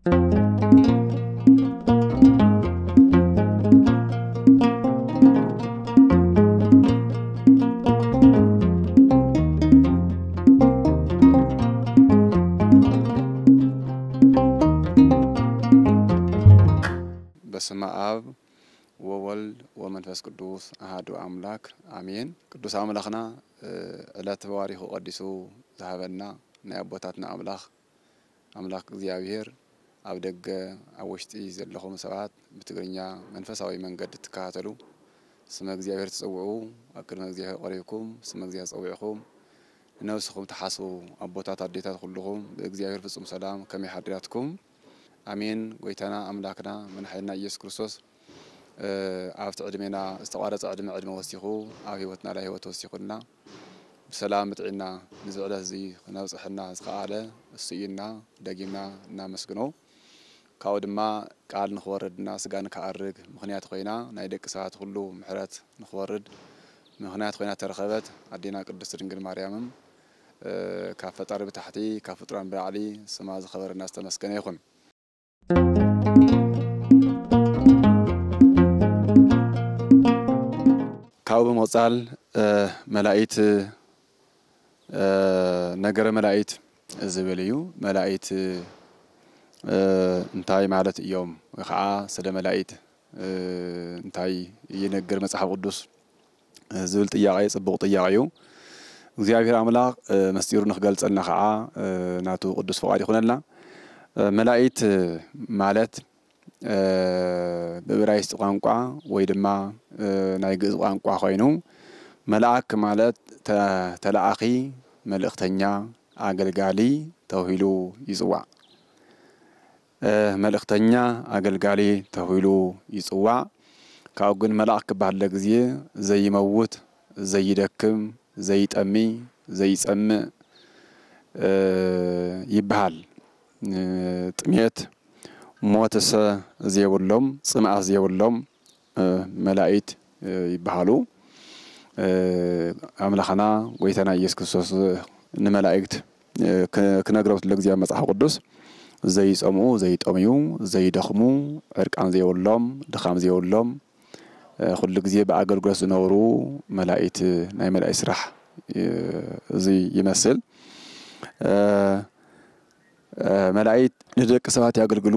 በስመ አብ ወወልድ ወመንፈስ ቅዱስ አህዱ አምላክ አሜን። ቅዱስ አምላኽና ዕለት ተባሪኹ ቀዲሱ ዝሃበና ናይ ኣቦታትና ኣምላኽ ኣምላኽ እግዚኣብሄር ኣብ ደገ ኣብ ውሽጢ ዘለኹም ሰባት ብትግርኛ መንፈሳዊ መንገዲ ትከታተሉ ስመ እግዚኣብሔር ትፀውዑ ኣብ ቅድሚ እግዚኣብሔር ቀሪብኩም ስመ እግዚኣብሔር ፀዊዕኹም ንነብስኹም ተሓስቡ ኣቦታት ኣዴታት ኩልኹም ብእግዚኣብሔር ፍፁም ሰላም ከመይ ሓድራትኩም ኣሜን ጎይታና ኣምላክና መድሓይና ኢየሱስ ክርስቶስ ኣብቲ ዕድሜና ዝተቋረፀ ዕድመ ዕድመ ወሲኹ ኣብ ሂወትና ላይ ሂወት ወሲኹና ብሰላም ብጥዕና ንዝዕለት እዚ ክነብፅሐና ዝከኣለ እሱ ኢልና ደጊምና እናመስግኖ ካብኡ ድማ ቃል ንክወርድና ስጋ ንክኣርግ ምክንያት ኮይና ናይ ደቂ ሰባት ኩሉ ምሕረት ንክወርድ ምክንያት ኮይና ተረኸበት ኣዴና ቅዱስ ድንግል ማርያምም ካብ ፈጣሪ ብታሕቲ ካብ ፍጡራን ብላዕሊ ስማ ዝኸበረና ዝተመስገነ ይኹን። ካብኡ ብምቕፃል መላኢት ነገረ መላኢት ዝብል እዩ መላኢት እንታይ ማለት እዮም ወይ ከዓ ሰደ መላኢት እንታይ ይነግር መፅሓፍ ቅዱስ ዝብል ጥያቄ ፅቡቅ ጥያቄ እዩ እግዚኣብሔር ኣምላኽ መስጢሩ ንክገልፀልና ከዓ ናቱ ቅዱስ ፍቃድ ይኹነልና መላኢት ማለት ብዕብራይስጢ ቋንቋ ወይ ድማ ናይ ግእዝ ቋንቋ ኮይኑ መልኣክ ማለት ተላኣኺ መልእኽተኛ ኣገልጋሊ ተባሂሉ ይፅዋዕ መልእኽተኛ አገልጋሌ ተባሂሉ ይጽዋዕ ካብኡ ግን መልአክ ክበሃል ግዜ ዘይመውት ዘይደክም ዘይጠሚ ዘይጸምእ ይበሃል ጥሜት ሞትሰ ዘየብሎም ጽምኣት ዘየብሎም መላእክት ይበሃሉ ኣምላኽና ጎይታና ኢየሱስ ክርስቶስ ንመላእክት ክነግረው ለእግዚኣ መፅሓፍ ቅዱስ ዘይፀምኡ ዘይጠምዩ ዘይደኽሙ ዕርቃን ዘይብሎም ድኻም ዘይብሎም ኩሉ ግዜ ብኣገልግሎት ዝነብሩ መላእክት ናይ መላእ ስራሕ እዚ ይመስል መላእት ንደቂ ሰባት የገልግሉ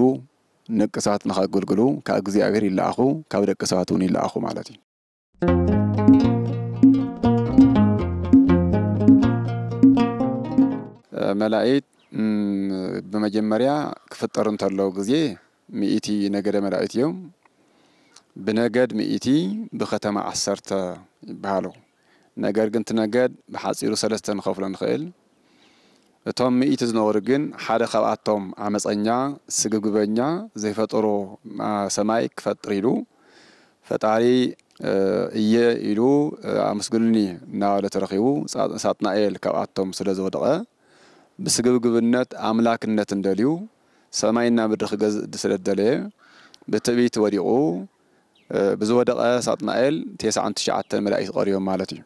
ንደቂ ሰባት ንኸገልግሉ ካብ እግዚኣብሔር ይለኣኹ ካብ ደቂ ሰባት እውን ይለኣኹ ማለት እዩ መላእት በመጀመሪያ ክፍጠርን እንተለው ጊዜ ሚእቲ ነገደ መላእክት እዮም ብነገድ ሚእቲ ብከተማ ዓሰርተ ይበሃሉ ነገር ግን ትነገድ ብሓፂሩ ሰለስተ ንኸፍሎ ንኽእል እቶም ሚእቲ ዝነበሩ ግን ሓደ ካብኣቶም ዓመፀኛ ስግብግበኛ ዘይፈጠሮ ሰማይ ክፈጥር ኢሉ ፈጣሪ እየ ኢሉ ኣመስግኑኒ እናበለ ተረኺቡ ሳጥናኤል ካብኣቶም ስለ ዝወደቐ ብስግብግብነት ኣምላክነት እንደልዩ ሰማይና ምድሪ ክገዝእ ስለ ዝደለየ ብትዕቢት ወዲቑ ብዝወደቐ ሳጥናኤል 99 መላእክት ቀሪቦም ማለት እዩ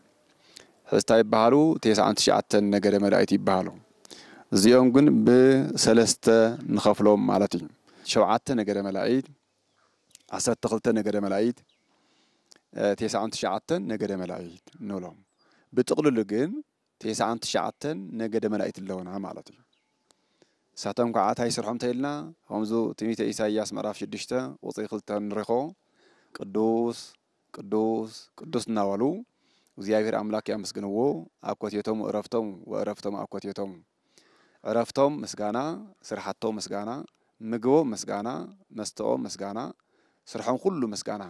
ሕዚ እንታይ ይበሃሉ 99 ነገደ መላእክት ይበሃሉ እዚኦም ግን ብሰለስተ ንኸፍሎም ማለት እዩ ሸውዓተ ነገደ መላእክት ዓሰርተ ክልተ ነገደ መላእክት 99 ነገደ መላእክት ንብሎም ብጥቕልሉ ግን ትስዓን ትሽዓተን ነገደ መላእክት ኣለውና ማለት እዩ ንሳቶም ከዓ እንታይ ይስርሖም እንተይልና ከምዚ ትንቢተ ኢሳያስ ምዕራፍ ሽዱሽተ ቁፅሪ ክልተ ንረኽቦ ቅዱስ ቅዱስ ቅዱስ እናበሉ እግዚኣብሔር ኣምላክ ያመስግንዎ ኣብ ኮቴቶም ዕረፍቶም ወዕረፍቶም ኣብ ኮቴቶም ዕረፍቶም ምስጋና ስራሓቶም ምስጋና ምግቦም ምስጋና መስተኦም ምስጋና ስርሖም ኩሉ ምስጋና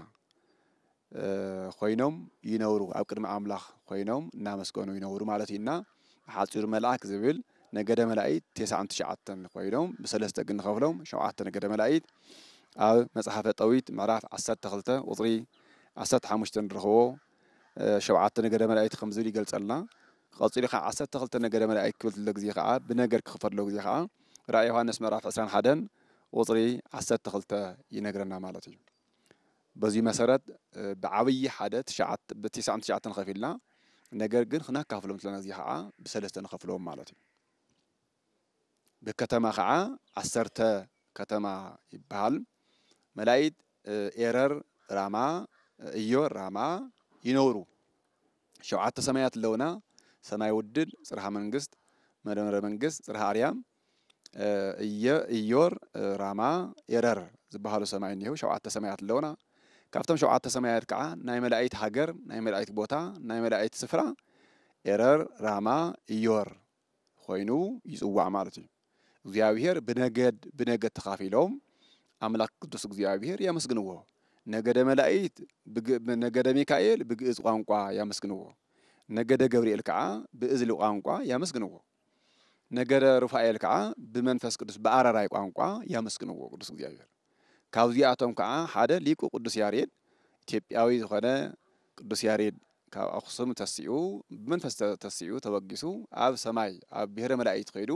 ኮይኖም ይነብሩ ኣብ ቅድሚ ኣምላኽ ኮይኖም እናመስገኑ ይነብሩ ማለት እዩና ሓፂሩ መልኣክ ዝብል ነገደ መላኢት ቴስዓን ትሽዓተን ኮይኖም ብሰለስተ ክንኸፍሎም ሸውዓተ ነገደ መላኢት ኣብ መፅሓፈ ጠዊት ምዕራፍ 12 ቁፅሪ 15 ንረኽቦ ሸውዓተ ነገደ መላኢት ከምዝብል ይገልፀልና ቀፂሉ ከዓ 12 ነገደ መላኢት ክብል ትሎ ግዜ ከዓ ብነገር ክኽፈሎ ግዜ ከዓ ራእይ ዮሃንስ ምዕራፍ 21 ቁፅሪ 12 ይነግረና ማለት እዩ በዚህ መሰረት ብዓብይ ሓደ ብትስዓ ትሽዓተ ንኸፊልና ነገር ግን ክናካፍሎም ስለና እዚ ከዓ ብሰለስተ ንኸፍሎም ማለት እዩ ብከተማ ከዓ ዓሰርተ ከተማ ይበሃል መላኢት ኤረር ራማ እዮ ራማ ይነብሩ ሸውዓተ ሰማያት ኣለውና ሰማይ ውድድ ፅርሓ መንግስት መደመረ መንግስት ፅርሃ ኣርያም እዮር ራማ ኤረር ዝበሃሉ ሰማይ እኒሄው ሸውዓተ ሰማያት ኣለውና ካብቶም ሸውዓተ ሰማያት ከዓ ናይ መላእይት ሃገር ናይ መላእይት ቦታ ናይ መላእይት ስፍራ ኤረር ራማ እዮር ኮይኑ ይፅዋዕ ማለት እዩ እግዚኣብሔር ብነገድ ብነገድ ተኻፊሎም ኣምላክ ቅዱስ እግዚኣብሔር የመስግንዎ ነገደ መላእይት ነገደ ሚካኤል ብግእዝ ቋንቋ ያመስግንዎ ነገደ ገብርኤል ከዓ ብእዝሊ ቋንቋ ያመስግንዎ ነገደ ሩፋኤል ከዓ ብመንፈስ ቅዱስ ብኣራራይ ቋንቋ ያመስግንዎ ቅዱስ እግዚኣብሔር ካብዚኣቶም ከዓ ሓደ ሊቁ ቅዱስ ያሬድ ኢትዮጵያዊ ዝኾነ ቅዱስ ያሬድ ካብ ኣክሱም ተሲኡ ብመንፈስ ተሲኡ ተበጊሱ ኣብ ሰማይ ኣብ ብሔረ መላእክት ኸይዱ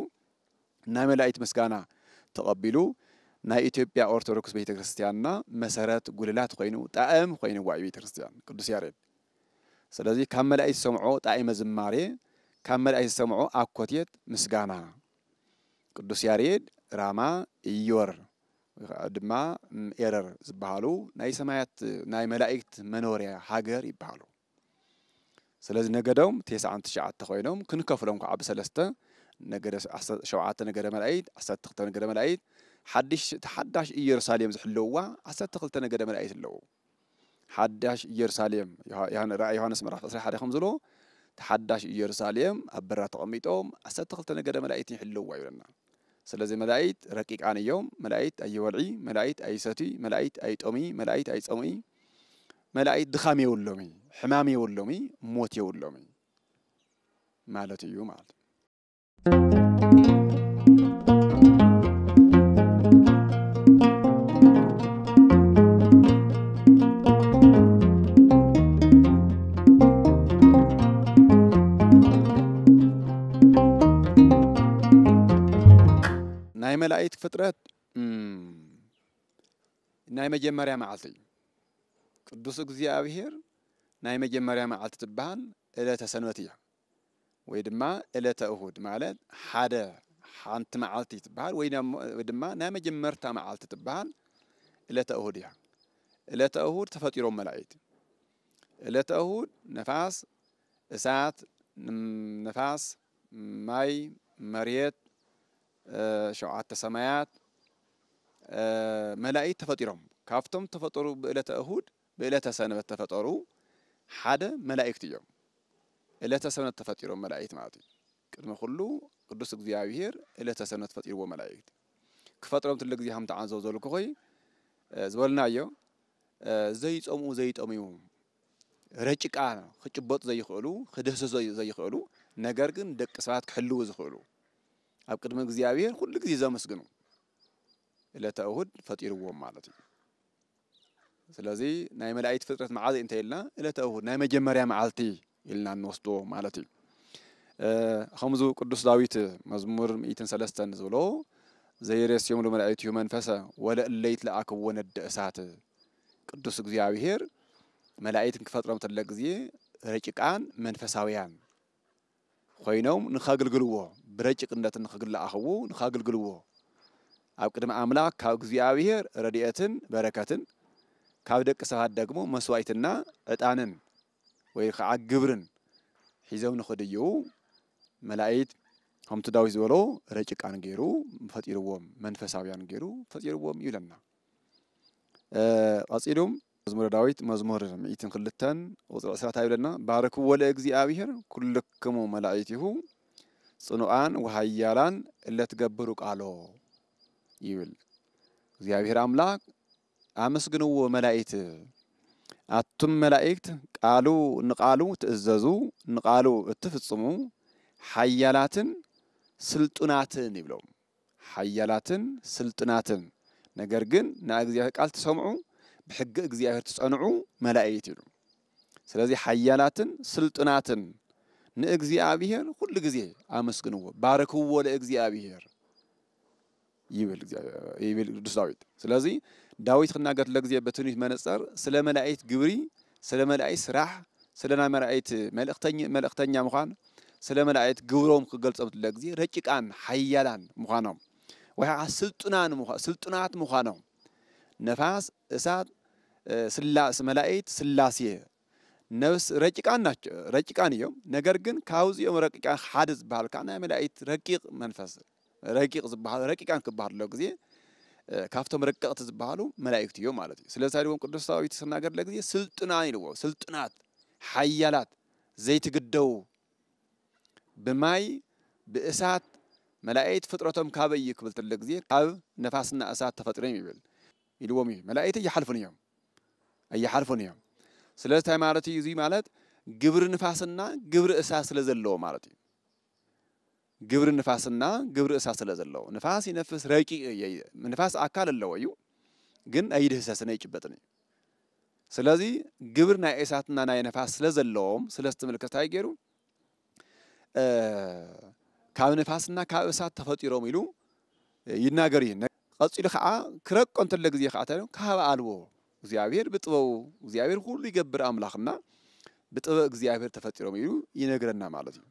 ናይ መላእክት ምስጋና ተቐቢሉ ናይ ኢትዮጵያ ኦርቶዶክስ ቤተ ክርስቲያንና መሰረት ጉልላት ኮይኑ ጣዕም ኮይኑ እዩ ቤተ ክርስትያን ቅዱስ ያሬድ ስለዚ ካብ መላእክት ዝሰምዖ ጣዕመ ዝማሬ ካብ መላእክት ዝሰምዖ ኣኮቴት ምስጋና ቅዱስ ያሬድ ራማ እዮር ድማ ኤረር ዝበሃሉ ናይ ሰማያት ናይ መላእክት መኖርያ ሃገር ይበሃሉ ስለዚ ነገዶም ቴስዓን ትሽዓተ ኮይኖም ክንከፍሎም ከዓ ብሰለስተ ነገደ ሸውዓተ ነገደ መላእይት ዓሰርተ ክልተ ነገደ መላእይት ሓድሽ እቲ ሓዳሽ ኢየሩሳሌም ዝሕለውዋ ዓሰርተ ክልተ ነገደ መላእይት ኣለዉ ሓዳሽ ኢየሩሳሌም ራእይ ዮሃንስ ምዕራፍ 21 ከም ዝብሎ እቲ ሓዳሽ ኢየሩሳሌም ኣብ በራ ተቐሚጦም ዓሰርተ ክልተ ነገደ መላእይት ይሕለውዋ ይብለና سلازي ملايت ركيك عن يوم ملايت أي ورعي ملايت أي ستي ملايت أي تومي ملايت أي تومي ملايت دخامي ولومي حمامي ولومي موتي ولومي مالتي يوم عالتي. ناي نعم ملائك فترات ناي نعم مجمريا معلتي قدسك زي أبهير ناي نعم مجمريا معلتي تبهان إلا تسنوتي ويدما إلا تأهود معلت حدا حانت معلتي تبهان ويدما ناي مجمرتا معلتي تبهان إلا تأهود إلا تأهود تفاتيرو ملائك إلا تأهود نفاس إسات نفاس ماي مريت ሸውዓተ ሰማያት መላእክት ተፈጢሮም ካብቶም ተፈጠሩ ብእለተ እሁድ ብእለተ ሰንበት ተፈጠሩ ሓደ መላእክት እዮም እለተ ሰንበት ተፈጢሮም መላእክት ማለት እዩ ቅድሚ ኩሉ ቅዱስ እግዚኣብሔር እለተ ሰንበት ፈጢርዎ መላእክት ክፈጥሮም ትለ ግዜ ከም ተዓዘቡ ዘለኩ ኮይ ዝበልናዮ ዘይፀምኡ ዘይጠምዩ ረጭቃ ክጭበጡ ዘይኽእሉ ክድህሰሱ ዘይኽእሉ ነገር ግን ደቂ ሰባት ክሕልው ዝኽእሉ ኣብ ቅድሚ እግዚኣብሔር ኩሉ ግዜ ዘመስግኑ ዕለተ እሁድ ፈጢርዎም ማለት እዩ ስለዚ ናይ መላእክት ፍጥረት መዓልቲ እንተይልና ዕለተ እሁድ ናይ መጀመርያ መዓልቲ ኢልና ንወስዶ ማለት እዩ ከምዚ ቅዱስ ዳዊት መዝሙር ሰለስተን ዝብሎ ዘይረስዮምሉ እዩ መንፈሰ ወለእለይት ለኣክብዎ ነደ እሳት ቅዱስ እግዚኣብሔር መላእክትን ክፈጥሮም ተለ ግዜ ረቂቃን መንፈሳውያን ኮይኖም ንኸግልግልዎ ብረጭቅነት ንኽግላኣኽዉ ንኸግልግልዎ ኣብ ቅድሚ ኣምላኽ ካብ እግዚኣብሔር ረድኤትን በረከትን ካብ ደቂ ሰባት ደግሞ መስዋእትና ዕጣንን ወይ ከዓ ግብርን ሒዞም ንኽድይቡ መላእት ከምቲ ዳዊት ዝበሎ ረጭቃን ገይሩ ፈጢርዎም መንፈሳውያን ገይሩ ፈጢርዎም ይብለና ቀፂሉም መዝሙረ ዳዊት መዝሙር ምኢትን ክልተን ቁፅሪ ዕስራታ ይብለና ባረክዎ ለእግዚአብሔር ኩልክሙ መላእቲሁ ጽኑዓን ወሃያላን እለትገብሩ ቃሎ ይብል። እግዚአብሔር ኣምላክ ኣመስግንዎ መላእት ኣቱም መላእክት ቃሉ ንቃሉ ትእዘዙ ንቃሉ እትፍጽሙ ሓያላትን ስልጡናትን ይብሎም ሓያላትን ስልጡናትን ነገር ግን ናይ እግዚአብሔር ቃል ትሰምዑ ሕጊ እግዚኣብሔር ትጸንዑ መላእይት ኢሉ ስለዚ ሓያላትን ስልጡናትን ንእግዚኣብሔር ኩሉ ግዜ ኣመስግንዎ ባረክዎ ለእግዚኣብሔር ይብል ቅዱስ ዳዊት ስለዚ ዳዊት ክናገር ለግዜ በትንቢት መነፀር ስለ መላእይት ግብሪ ስለ መላእይት ስራሕ ስለ ናይ መላእይት መልእክተኛ ምኳን ስለ መላእይት ግብሮም ክገልፆም ትለ ግዜ ረቂቃን ሓያላን ምኳኖም ወይ ከዓ ስልጡናት ምኳኖም ነፋስ እሳት መላእክት ስላሴ ነብስ ረቂቃን ናቸው ረቂቃን እዮም ነገር ግን ካብዚኦም ረቂቃን ሓደ ዝበሃል ከዓ ናይ መላእክት ረቂቕ መንፈስ ረቂቕ ዝበሃል ረቂቃን ክበሃል ኣሎ ግዜ ካብቶም ረቀቕቲ ዝበሃሉ መላእክቲ እዮም ማለት እዩ ስለዚ ድዎም ቅዱስ ዳዊት ስናገርለ ግዜ ስልጡናን ኢልዎ ስልጡናት ሓያላት ዘይትግደቡ ብማይ ብእሳት መላእክት ፍጥረቶም ካበይ ክብል ተለ ግዜ ካብ ነፋስና እሳት ተፈጥሮም ይብል ኢልዎም እዩ መላእክቲ ይሓልፉን እዮም ኣየሓልፎን እዮም ስለዚ እንታይ ማለት እዩ እዚ ማለት ግብሪ ንፋስና ግብሪ እሳ ስለ ዘለዎ ማለት እዩ ግብሪ ንፋስና ግብሪ እሳ ስለ ዘለዎ ንፋስ ይነፍስ ረቂቅ ንፋስ ኣካል ኣለዎ እዩ ግን ኣይድህሰስን ኣይጭበጥን እዩ ስለዚ ግብር ናይ እሳትና ናይ ነፋስ ስለ ዘለዎም ስለ ዝተመልከት እንታይ ገይሩ ካብ ነፋስና ካብ እሳት ተፈጢሮም ኢሉ ይናገር እዩ ቀፂሉ ከዓ ክረቆ እንተለ ግዜ ከዓ እንታይ ካብኣ ኣልዎ እግዚአብሔር ብጥበቡ እግዚአብሔር ሁሉ ይገብር አምላክና ብጥበብ እግዚአብሔር ተፈጢሮም ኢሉ ይነግረና ማለት እዩ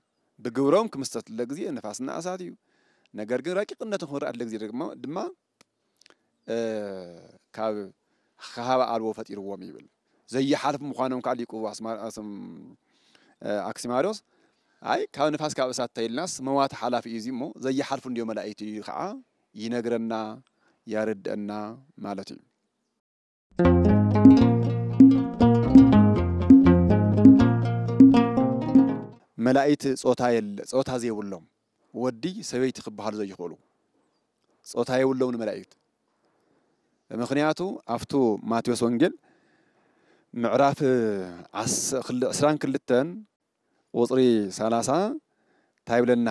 ብግብሮም ክምስተት ለጊዜ ነፋስና እሳት እዩ ነገር ግን ረቂቕነቱ ክንርአለ ለጊዜ ድማ ካብ ሃበ አልቦ ፈጢርዎም ይብል ዘየሓልፍ ምኳኖም ካ ሊቁ አክሲማሪዎስ አይ ካብ ንፋስ ካብ እሳት ተይልናስ መዋት ሓላፊ እዩ እዚ እሞ ዘየሓልፉ እንዲዮ መላእቲ እዩ ከዓ ይነግረና ያርድአና ማለት እዩ መላኢት ጾታ የለ ጾታ ዘይብሎም ወዲ ሰበይቲ ክበሃሉ ዘይኽእሉ ጾታ የብሎም ንመላኢት ምክንያቱ ኣብቱ ማቴዎስ ወንጌል ምዕራፍ 22 ቁፅሪ 30 እንታይ ይብለና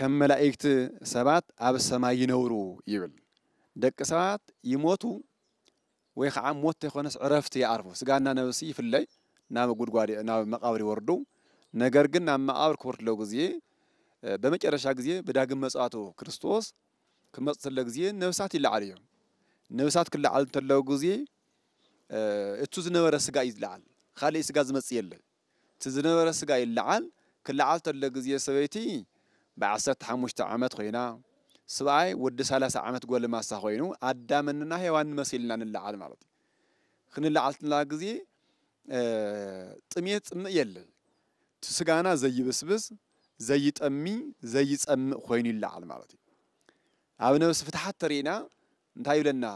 ከም መላእክቲ ሰባት ኣብ ሰማይ ይነብሩ ይብል ደቂ ሰባት ይሞቱ ወይ ከዓ ሞት ተይኮነስ ዕረፍቲ ይዓርፉ ስጋና ነብሲ ይፍለይ ናብ ጉድጓድ ናብ መቃብር ይወርዱ። ነገር ግን ናብ መቃብር ክወርድለው ግዜ በመጨረሻ ግዜ ብዳግም መጽአቱ ክርስቶስ ክመፅእ ተሎ ግዜ ነብሳት ይለዓል እዮም ነብሳት ክለዓል እንተለው ግዜ እቱ ዝነበረ ስጋ እዩ ዝለዓል ካሊእ ስጋ ዝመፅእ የለን እቲ ዝነበረ ስጋ ይለዓል ክለዓል ተሎ ግዜ ሰበይቲ ብዓሰርተ ሓሙሽተ ዓመት ኮይና ሰብኣይ ወዲ 30 ዓመት ጎልማሳ ኮይኑ ኣዳምንና ሄዋን መሲልና ንላዓል ማለት እዩ ክንላዓልትና ግዜ ጥሜት ፅምእ የለን እቲ ስጋና ዘይብስብስ ዘይጠሚ ዘይፀምእ ኮይኑ ይላዓል ማለት እዩ ኣብ ነብሲ ፍትሓት ተሪእና እንታይ ይብለና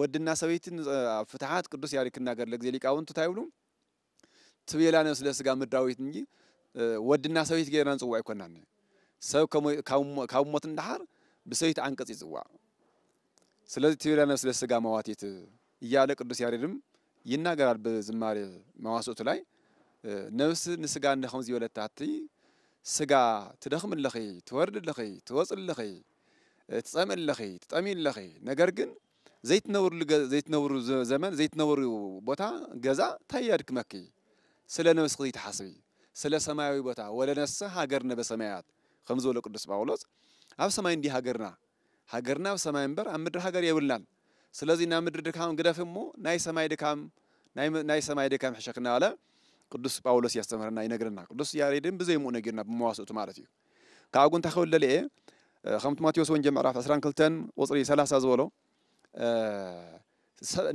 ወድና ሰበይትን ኣብ ፍትሓት ቅዱስ ያሬድ ክናገር ለግዜ ሊቃውንቱ እንታይ ይብሉ ትብላ ነብስለ ስጋ ምድራዊት እንጂ ወድና ሰበይት ገይርና ንፅዋዕ ይኮናን ሰብ ካብ ሞት እንዳሓር ብሰይት አንቀጽ ይጽዋዕ ስለዚህ ትቤላ ነፍስ ለሥጋ መዋቴት እያለ ቅዱስ ያሬድም ይናገራል በዝማሬ መዋሶቱ ላይ ነፍስ ንስጋ እንደኸም ዝበለት ስጋ ትደኽምለኺ ትወርድለኺ ትወፅለኺ ትፀምለኺ ትጠሚለኺ ነገር ግን ዘይትነብሩ ዘመን ዘይትነብሩ ቦታ ገዛ እንታይ ያድክመኪ ስለ ነፍስኺ ተሓስቢ ስለ ሰማያዊ ቦታ ወለነፍስህ ሀገርነ በሰማያት ከም ዝበሎ ቅዱስ ጳውሎስ አብ ሰማይ እንዲህ ሀገርና ሀገርና አብ ሰማይ እንበር አብ ምድር ሀገር የብላን ስለዚህ ናብ ምድር ድካም ግደፍ እሞ ናይ ሰማይ ድካም ናይ ሰማይ ድካም ሕሸክና አለ ቅዱስ ጳውሎስ ያስተምህርና ይነግርና ቅዱስ ያሬድን ብዘይ ብዘይምኡ ነጊርና ብመዋስእቱ ማለት እዩ ካብኡ ግን እንታይ ክብል ከምቲ ማቴዎስ ወንጀል ምዕራፍ 22 ቁፅሪ 30 ዝበሎ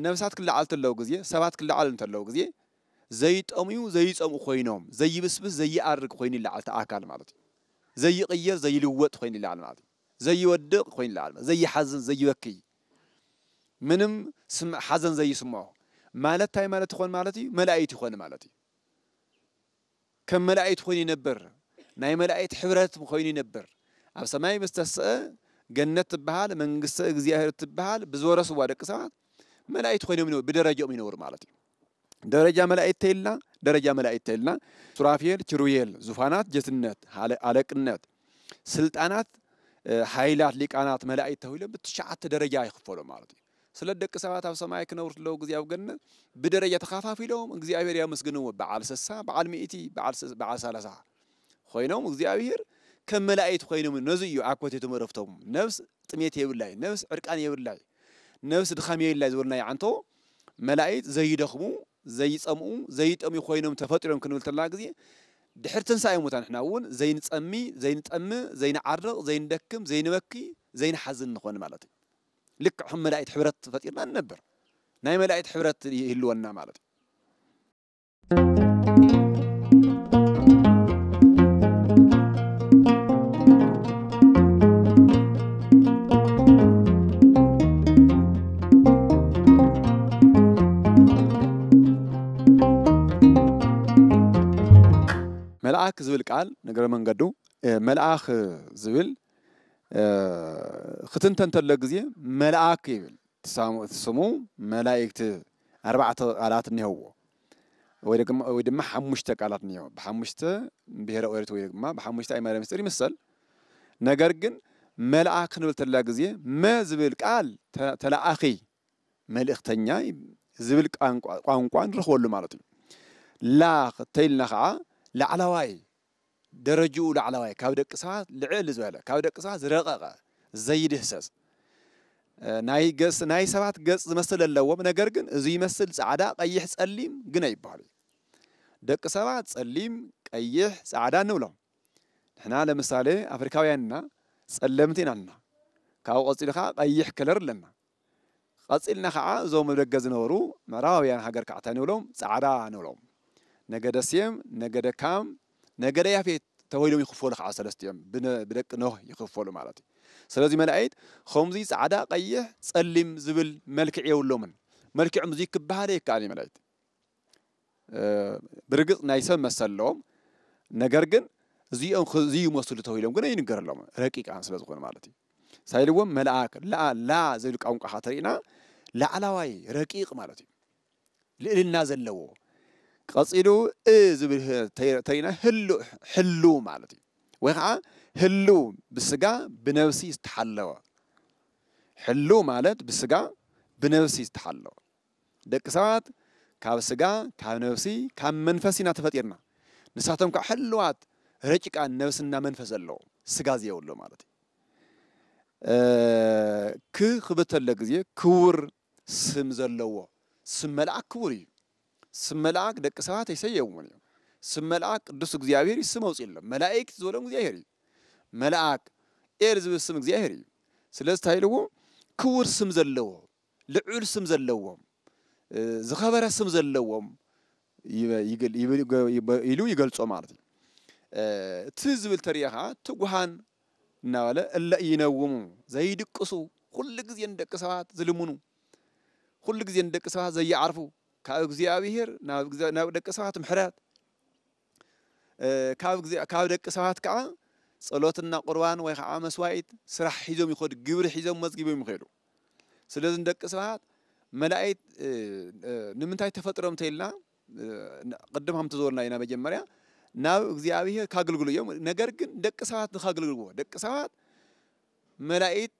ነብሳት ክላዓል እንተለዉ ግዜ ሰባት ክላዓል እንተለዉ ግዜ ዘይጠምዩ ዘይፀምኡ ኮይኖም ዘይብስብስ ዘይኣርግ ኮይኑ ይላዓል እቲ ማለት እዩ ዘይቕየር ዘይልወጥ ኮይኑ ይልዓል ማለት እዩ ዘይወድቕ ኮይኑ ይልዓል ዘይሓዝን ዘይበክይ ምንም ሓዘን ዘይስምዖ ማለት እንታይ ማለት ይኮን ማለት እዩ መላእይት ይኮን ማለት እዩ ከም መላእይት ኮይኑ ይነብር ናይ መላእይት ሕብረት ኮይኑ ይነብር ኣብ ሰማይ ምስ ተስአ ገነት ትበሃል መንግስቲ እግዚኣብሔር ትበሃል ብዝወረስዋ ደቂ ሰባት መላእይት ኮይኖም ብደረጃኦም ይነብሩ ማለት እዩ ደረጃ መላእክት የላ ደረጃ መላእክት የላ ሱራፌል፣ ኪሩቤል፣ ዙፋናት፣ ጀትነት፣ አለቅነት፣ ስልጣናት፣ ኃይላት፣ ሊቃናት መላእክት ተብሎ ብትሸዓተ ደረጃ ይኽፈሉ ማለት እዩ ስለ ደቂ ሰባት ኣብ ሰማይ ክነብሩ ከለዉ ግዜ ኣብ ገነት ብደረጃ ተኻፋፊሎም እግዚኣብሔር የመስግንዎ በዓል ስሳ በዓል ሚእቲ በዓል ሳላሳ ኮይኖም እግዚኣብሔር ከም መላእክት ኮይኖም ነዚ እዩ ኣኮቴቶም ዕረፍቶም ነብስ ጥሜት የብላይ ነብስ ዕርቃን የብላይ ነብስ ድኻም የብላይ ዝብል ናይ መላእክት ዘይደኽሙ زيت أمو زيت أمي خوينهم تفطرهم كنول تلاقي دحرتن سايم متنحنا أول زين تأمي زين تأمي زين عرق زين دكم زين بكي زين حزن خوان مالتي لك هم لقيت حبرت فطير ما النبر نايم لقيت حبرت يهلو النام مالتي መልአክ ዝብል ቃል ነገረ መንገዱ መልአኽ ዝብል ክትንተን ተሎ ግዜ መልኣክ ይብል ስሙ መላእክቲ ኣርባዕተ ቃላት እኒሄዎ ወይ ድማ ሓሙሽተ ቃላት እኒሄዎ ብሓሙሽተ ብሄረ ኦሪት ወይ ድማ ብሓሙሽተ ኣይ ኣእማደ ምስጢር ይምሰል ነገር ግን መልኣክ ክንብል ተላ ግዜ መ ዝብል ቃል ተላኣኺ መልእኽተኛ ዝብል ቋንቋ ንረክበሉ ማለት እዩ ላ ተይልና ከዓ لا لا درجو لعلاوي كاودك سات لعل زوالا كاودك سات رغغا زيد هسس ناي جس ناي سات جس مثل اللوم نجرجن زي مثل سعداء ايه سالم جني بارل دك سات سالم ايه سعداء نولم هنا لمثال افريكاوينا سلمتيننا كاو قصيدك ايه كلر لنا قصيدنا خا زوم دك زنورو مراويان هاجر كعتا نولم سعداء نولم ነገደ ሴም ነገደ ካም ነገደ ያፌት ተባሂሎም ይኽፈሉ ከዓ ሰለስተ እዮም ብደቂ ኖህ ይኽፈሉ ማለት እዩ ስለዚ መላእክት ከምዚ ፃዕዳ ቀይሕ ፀሊም ዝብል መልክዕ የብሎምን መልክዖም እዚ ክበሃል ይከኣል እዩ መላእክት ብርግፅ ናይ ሰብ መሰል ኣለዎም ነገር ግን እዚኦም እዚ ይመስሉ ተባሂሎም ግን ኣይንገረሎም ረቂቃን ስለ ዝኾኑ ማለት እዩ ሳይልዎም መልኣክ ላ ዝብል ቋንቋ ካ ተርኢና ላዕላዋይ ረቂቕ ማለት እዩ ልዕልና ዘለዎ ቀፂሉ እ ዝብል ተሪና ሕሉ ማለት እዩ ወይ ከዓ ህሉ ብስጋ ብነብሲ ዝተሓለወ ሕሉ ማለት ብስጋ ብነብሲ ዝተሓለወ ደቂ ሰባት ካብ ስጋ ካብ ነብሲ ካብ መንፈስ ኢና ተፈጢርና ንሳቶም ከዓ ሕልዋት ረጭቃ ነብስና መንፈስ ኣለዎ ስጋ ዘየብሎ ማለት እዩ ክ ክብተለ ግዜ ክቡር ስም ዘለዎ ስም መልኣክ ክቡር እዩ ስመ መልአክ ደቂ ሰባት ይሰየሙ ስመ መልአክ ቅዱስ እግዚአብሔር ይስመ ውፅእ የለም መላእክት ዘለም እግዚአብሔር እዩ መልአክ ኤል ዝብል ስም እግዚአብሔር እዩ ስለዚ ታይልዎ ክቡር ስም ዘለዎ ልዑል ስም ዘለዎም ዝኸበረ ስም ዘለዎም ኢሉ ይገልጾ ማለት እዩ እቲ ዝብል ተሪያ ትጉሃን እናበለ እለ ይነውሙ ዘይድቅሱ ኩሉ ግዜ ንደቂ ሰባት ዝልምኑ ኩሉ ግዜ ንደቂ ሰባት ካብ እግዚኣብሄር ናብ ደቂ ሰባት ምሕረት ካብ ደቂ ሰባት ከዓ ፀሎትና ቁርባን ወይ ከዓ መስዋኢት ስራሕ ሒዞም ይኸዱ ግብሪ ሒዞም መፅጊቦም ይኸዱ ስለዚ ደቂ ሰባት መላእክት ንምንታይ ተፈጥሮም ተይልና ቅድም ከምቲ ዝበልና ኢና መጀመርያ ናብ እግዚኣብሄር ካገልግሉ እዮም ነገር ግን ደቂ ሰባት ንካገልግልዎ ደቂ ሰባት መላእክት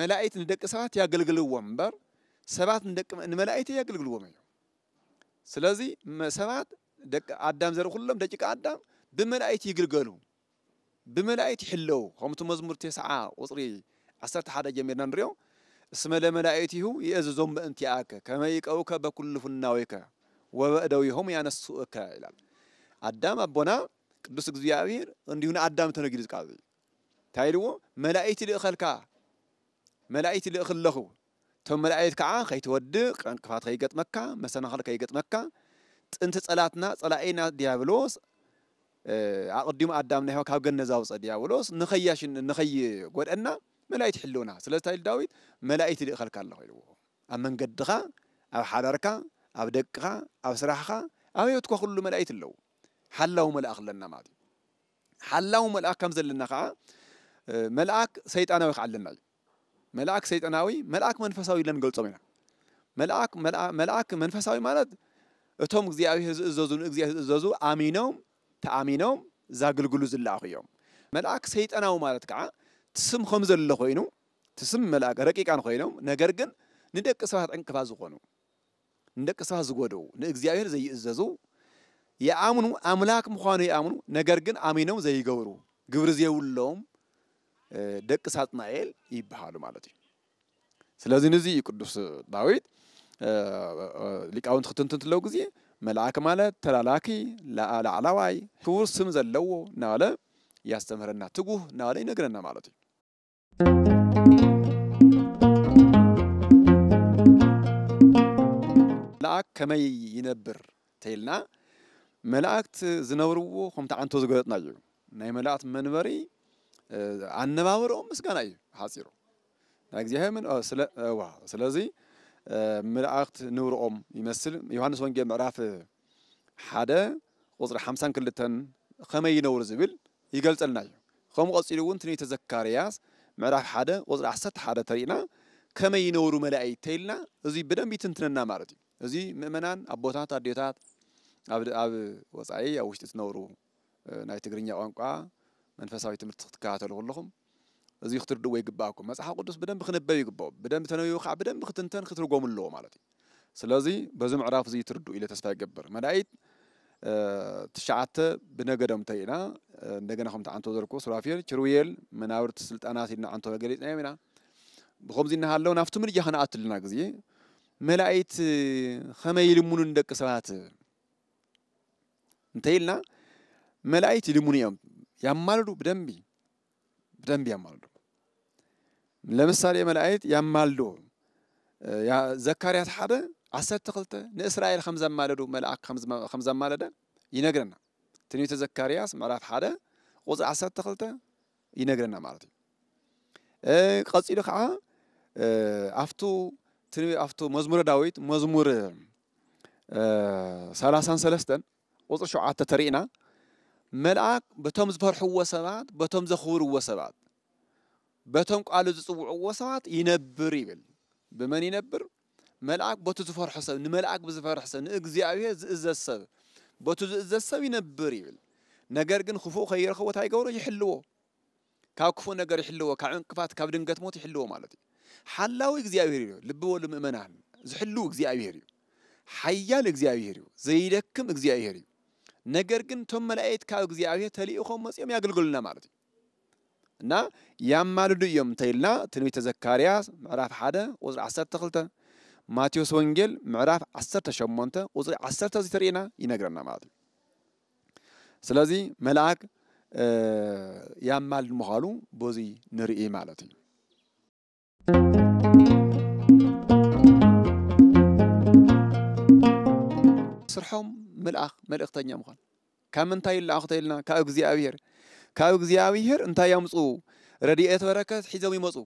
መላእክት ንደቂ ሰባት ያገልግልዎም እምበር ሰባት ንመላእክት ያገልግሉ ወመዩ ስለዚህ ሰባት አዳም ዘር ኩሎም ደቂቃ አዳም ብመላእክት ይግልገሉ ብመላእክት ይሕለው ከምቲ መዝሙር ተስዓ ቁፅሪ 11 ጀሚርና ንሪኦ እስመ ለመላእክቲሁ ይእዝዞም በእንቲአከ ከመ ይቀውከ በኩሉ ፍናወይከ ወበእደዊሆም ያነሱእከ ይላል አዳም አቦና ቅዱስ እግዚአብሔር እንዲሁን አዳም ተነጊዱ ዝቃብ እንታይ ኢልዎ መላእክቲ ልእኸልካ መላእክቲ ልእኽለኹ تم ملائكة خيت ود كان كفات خيجت مكة مثلا خلك خيجت مكة أنت سألتنا سأل أين ديابلوس عقديم أدم نهوك هاو جن زاوس ديابلوس نخيش نخي قد أن ملائكة حلونا سلست هاي داود ملائكة اللي خلك الله يلو أما قدها أو حضرك أو دكها أو سرحها أو يتكو كل ملائكة اللو حلوا ملاك لنا ما دي حلوا ملاك كم زلنا خا ملاك سيد أنا وخ علمنا መልአክ ሰይጣናዊ መልአክ መንፈሳዊ ኢለን ገልጾም ኢና መልአክ መልአክ መንፈሳዊ ማለት እቶም እግዚአብሔር ዝእዘዙ እግዚአብሔር ዝእዘዙ ኣሚኖም ተኣሚኖም ዛግልግሉ ዝለኣኹ እዮም መልአክ ሰይጣናዊ ማለት ከዓ ትስም ከም ዘለ ኮይኑ ትስም መልአክ ረቂቃን ኮይኖም ነገር ግን ንደቂ ሰባት ዕንቅፋት ዝኾኑ ንደቂ ሰባት ዝጎድኡ ንእግዚአብሔር ዘይእዘዙ የኣምኑ ኣምላክ ምዃኑ ይኣምኑ ነገር ግን ኣሚኖም ዘይገብሩ ግብሪ ዘየብሎም ደቂ ሳጥናኤል ይባሃሉ ማለት እዩ ስለዚ ንዚ ቅዱስ ዳዊት ሊቃውንቲ ክትንትን ትለው ግዜ መልኣክ ማለት ተላላኪ ላዕላዋይ ክቡር ስም ዘለዎ እናበለ ያስተምህረና ትጉህ እናበለ ይነግረና ማለት እዩ መልኣክ ከመይ ይነብር ተይልና መላእክት ዝነብርዎ ከምቲ ዓንቶ ዝገለጥና እዩ ናይ መላእክት መንበሪ አነባብረውም ምስጋና እዩ ሓፂሩ ናይ እግዚኣብሔር ምን ዋ ስለዚ መላእክት ንብርኦም ይመስል ዮሐንስ ወንጌል ምዕራፍ ሓደ ቁፅሪ 52 ከመይ ይነብሩ ዝብል ይገልፀልና እዩ ከምኡ ቀፂሉ እውን ትንቢተ ዘካርያስ ምዕራፍ ሓደ ቁፅሪ 11 ተሪእና ከመይ ይነብሩ መላእክት ተይልና እዚ ብደንቢ ትንትነና ማለት እዩ እዚ ምእመናን ኣቦታት ኣዴታት ኣብ ወፃኢ ኣብ ውሽጢ ናይ ትግርኛ ቋንቋ መንፈሳዊ ትምህርቲ ክትከታተሉ ከለኹም እዚ ክትርድዎ ይግባእኩም መፅሓፍ ቅዱስ ብደንብ ክንበብ ይግብኦ ብደንብ ተነቢቡ ከዓ ብደንብ ክትንተን ክትርጎም ኣለዎ ማለት እዩ ስለዚ በዚ ምዕራፍ እዚ ትርድኡ ኢለ ተስፋ ይገብር መላኢት ትሽዓተ ብነገዶም እንተኢና እንደገና ከምቲ ዓንቶ ዘርክቦ ሱራፌል ችርውየል መናብርቲ ስልጣናት ኢልና ዓንቶ ገሊፅናዮም ኢና ብከምዚ እናሃለው ናብቲ ምድጃ ክነኣትልና ግዜ መላእይት ከመይ ይልሙኑን ደቂ ሰባት እንተይልና መላእይት ይልሙኑ እዮም ያማልዱ፣ በደንብ በደንብ ያማልዱ። ለምሳሌ መላእክት ያማልዱ ዘካርያት ሓደ ዓሰርተ ክልተ ንእስራኤል ከም ዘማለዱ መልኣክ ከም ዘማለደ ይነግረና ትንቢተ ዘካርያስ ምዕራፍ ሓደ ቁፅሪ ዓሰርተ ክልተ ይነግረና ማለት እዩ ቀፂሉ ከዓ ኣብቱ ኣብቱ መዝሙረ ዳዊት መዝሙር ሰላሳን ሰለስተን ቁፅሪ ሸውዓተ ተሪእና ملاك بتم زفر حوة سبات بتم زخور حوة سبات بتم قال زصوع حوة سبات ينبر يبل بمن ينبر ملاك بتو زفر حسن نملاك بزفر حسن اجزي عليه زز السب بتو زز السب ينبر يبل نجرجن خفو خير خوات هاي جورج يحلوه كاو كفو نجر يحلوه كعن كفات كابدن قت موت يحلوه مالتي حلاو اجزي عليه لبوا لمن زحلو اجزي عليه حيال اجزي عليه زيدكم اجزي عليه ነገር ግን እቶም መላእክት ካብ እግዚኣብሔር ተልኢኾም መፅኦም ያገልግሉና ማለት እዩ እና ያማልዱ እዮም እንተኢልና ትንቢተ ዘካርያስ ምዕራፍ 1 ቁፅሪ 12 ማቴዎስ ወንጌል ምዕራፍ 18 ቁፅሪ 10 እዚ ተርእየና ይነግረና ማለት እዩ ስለዚ መልኣክ ያማልድ ምዃኑ በዚ ንርኢ ማለት እዩ ዝሰርሖም መልኣኽ መልእኽተኛ ምዃን ካብ ምንታይ ይለኣኹ ተኢልና ካብ እግዚኣብሔር ካብ እግዚኣብሔር እንታይ የምፁ ረድኤት በረከት ሒዞም ይመፁ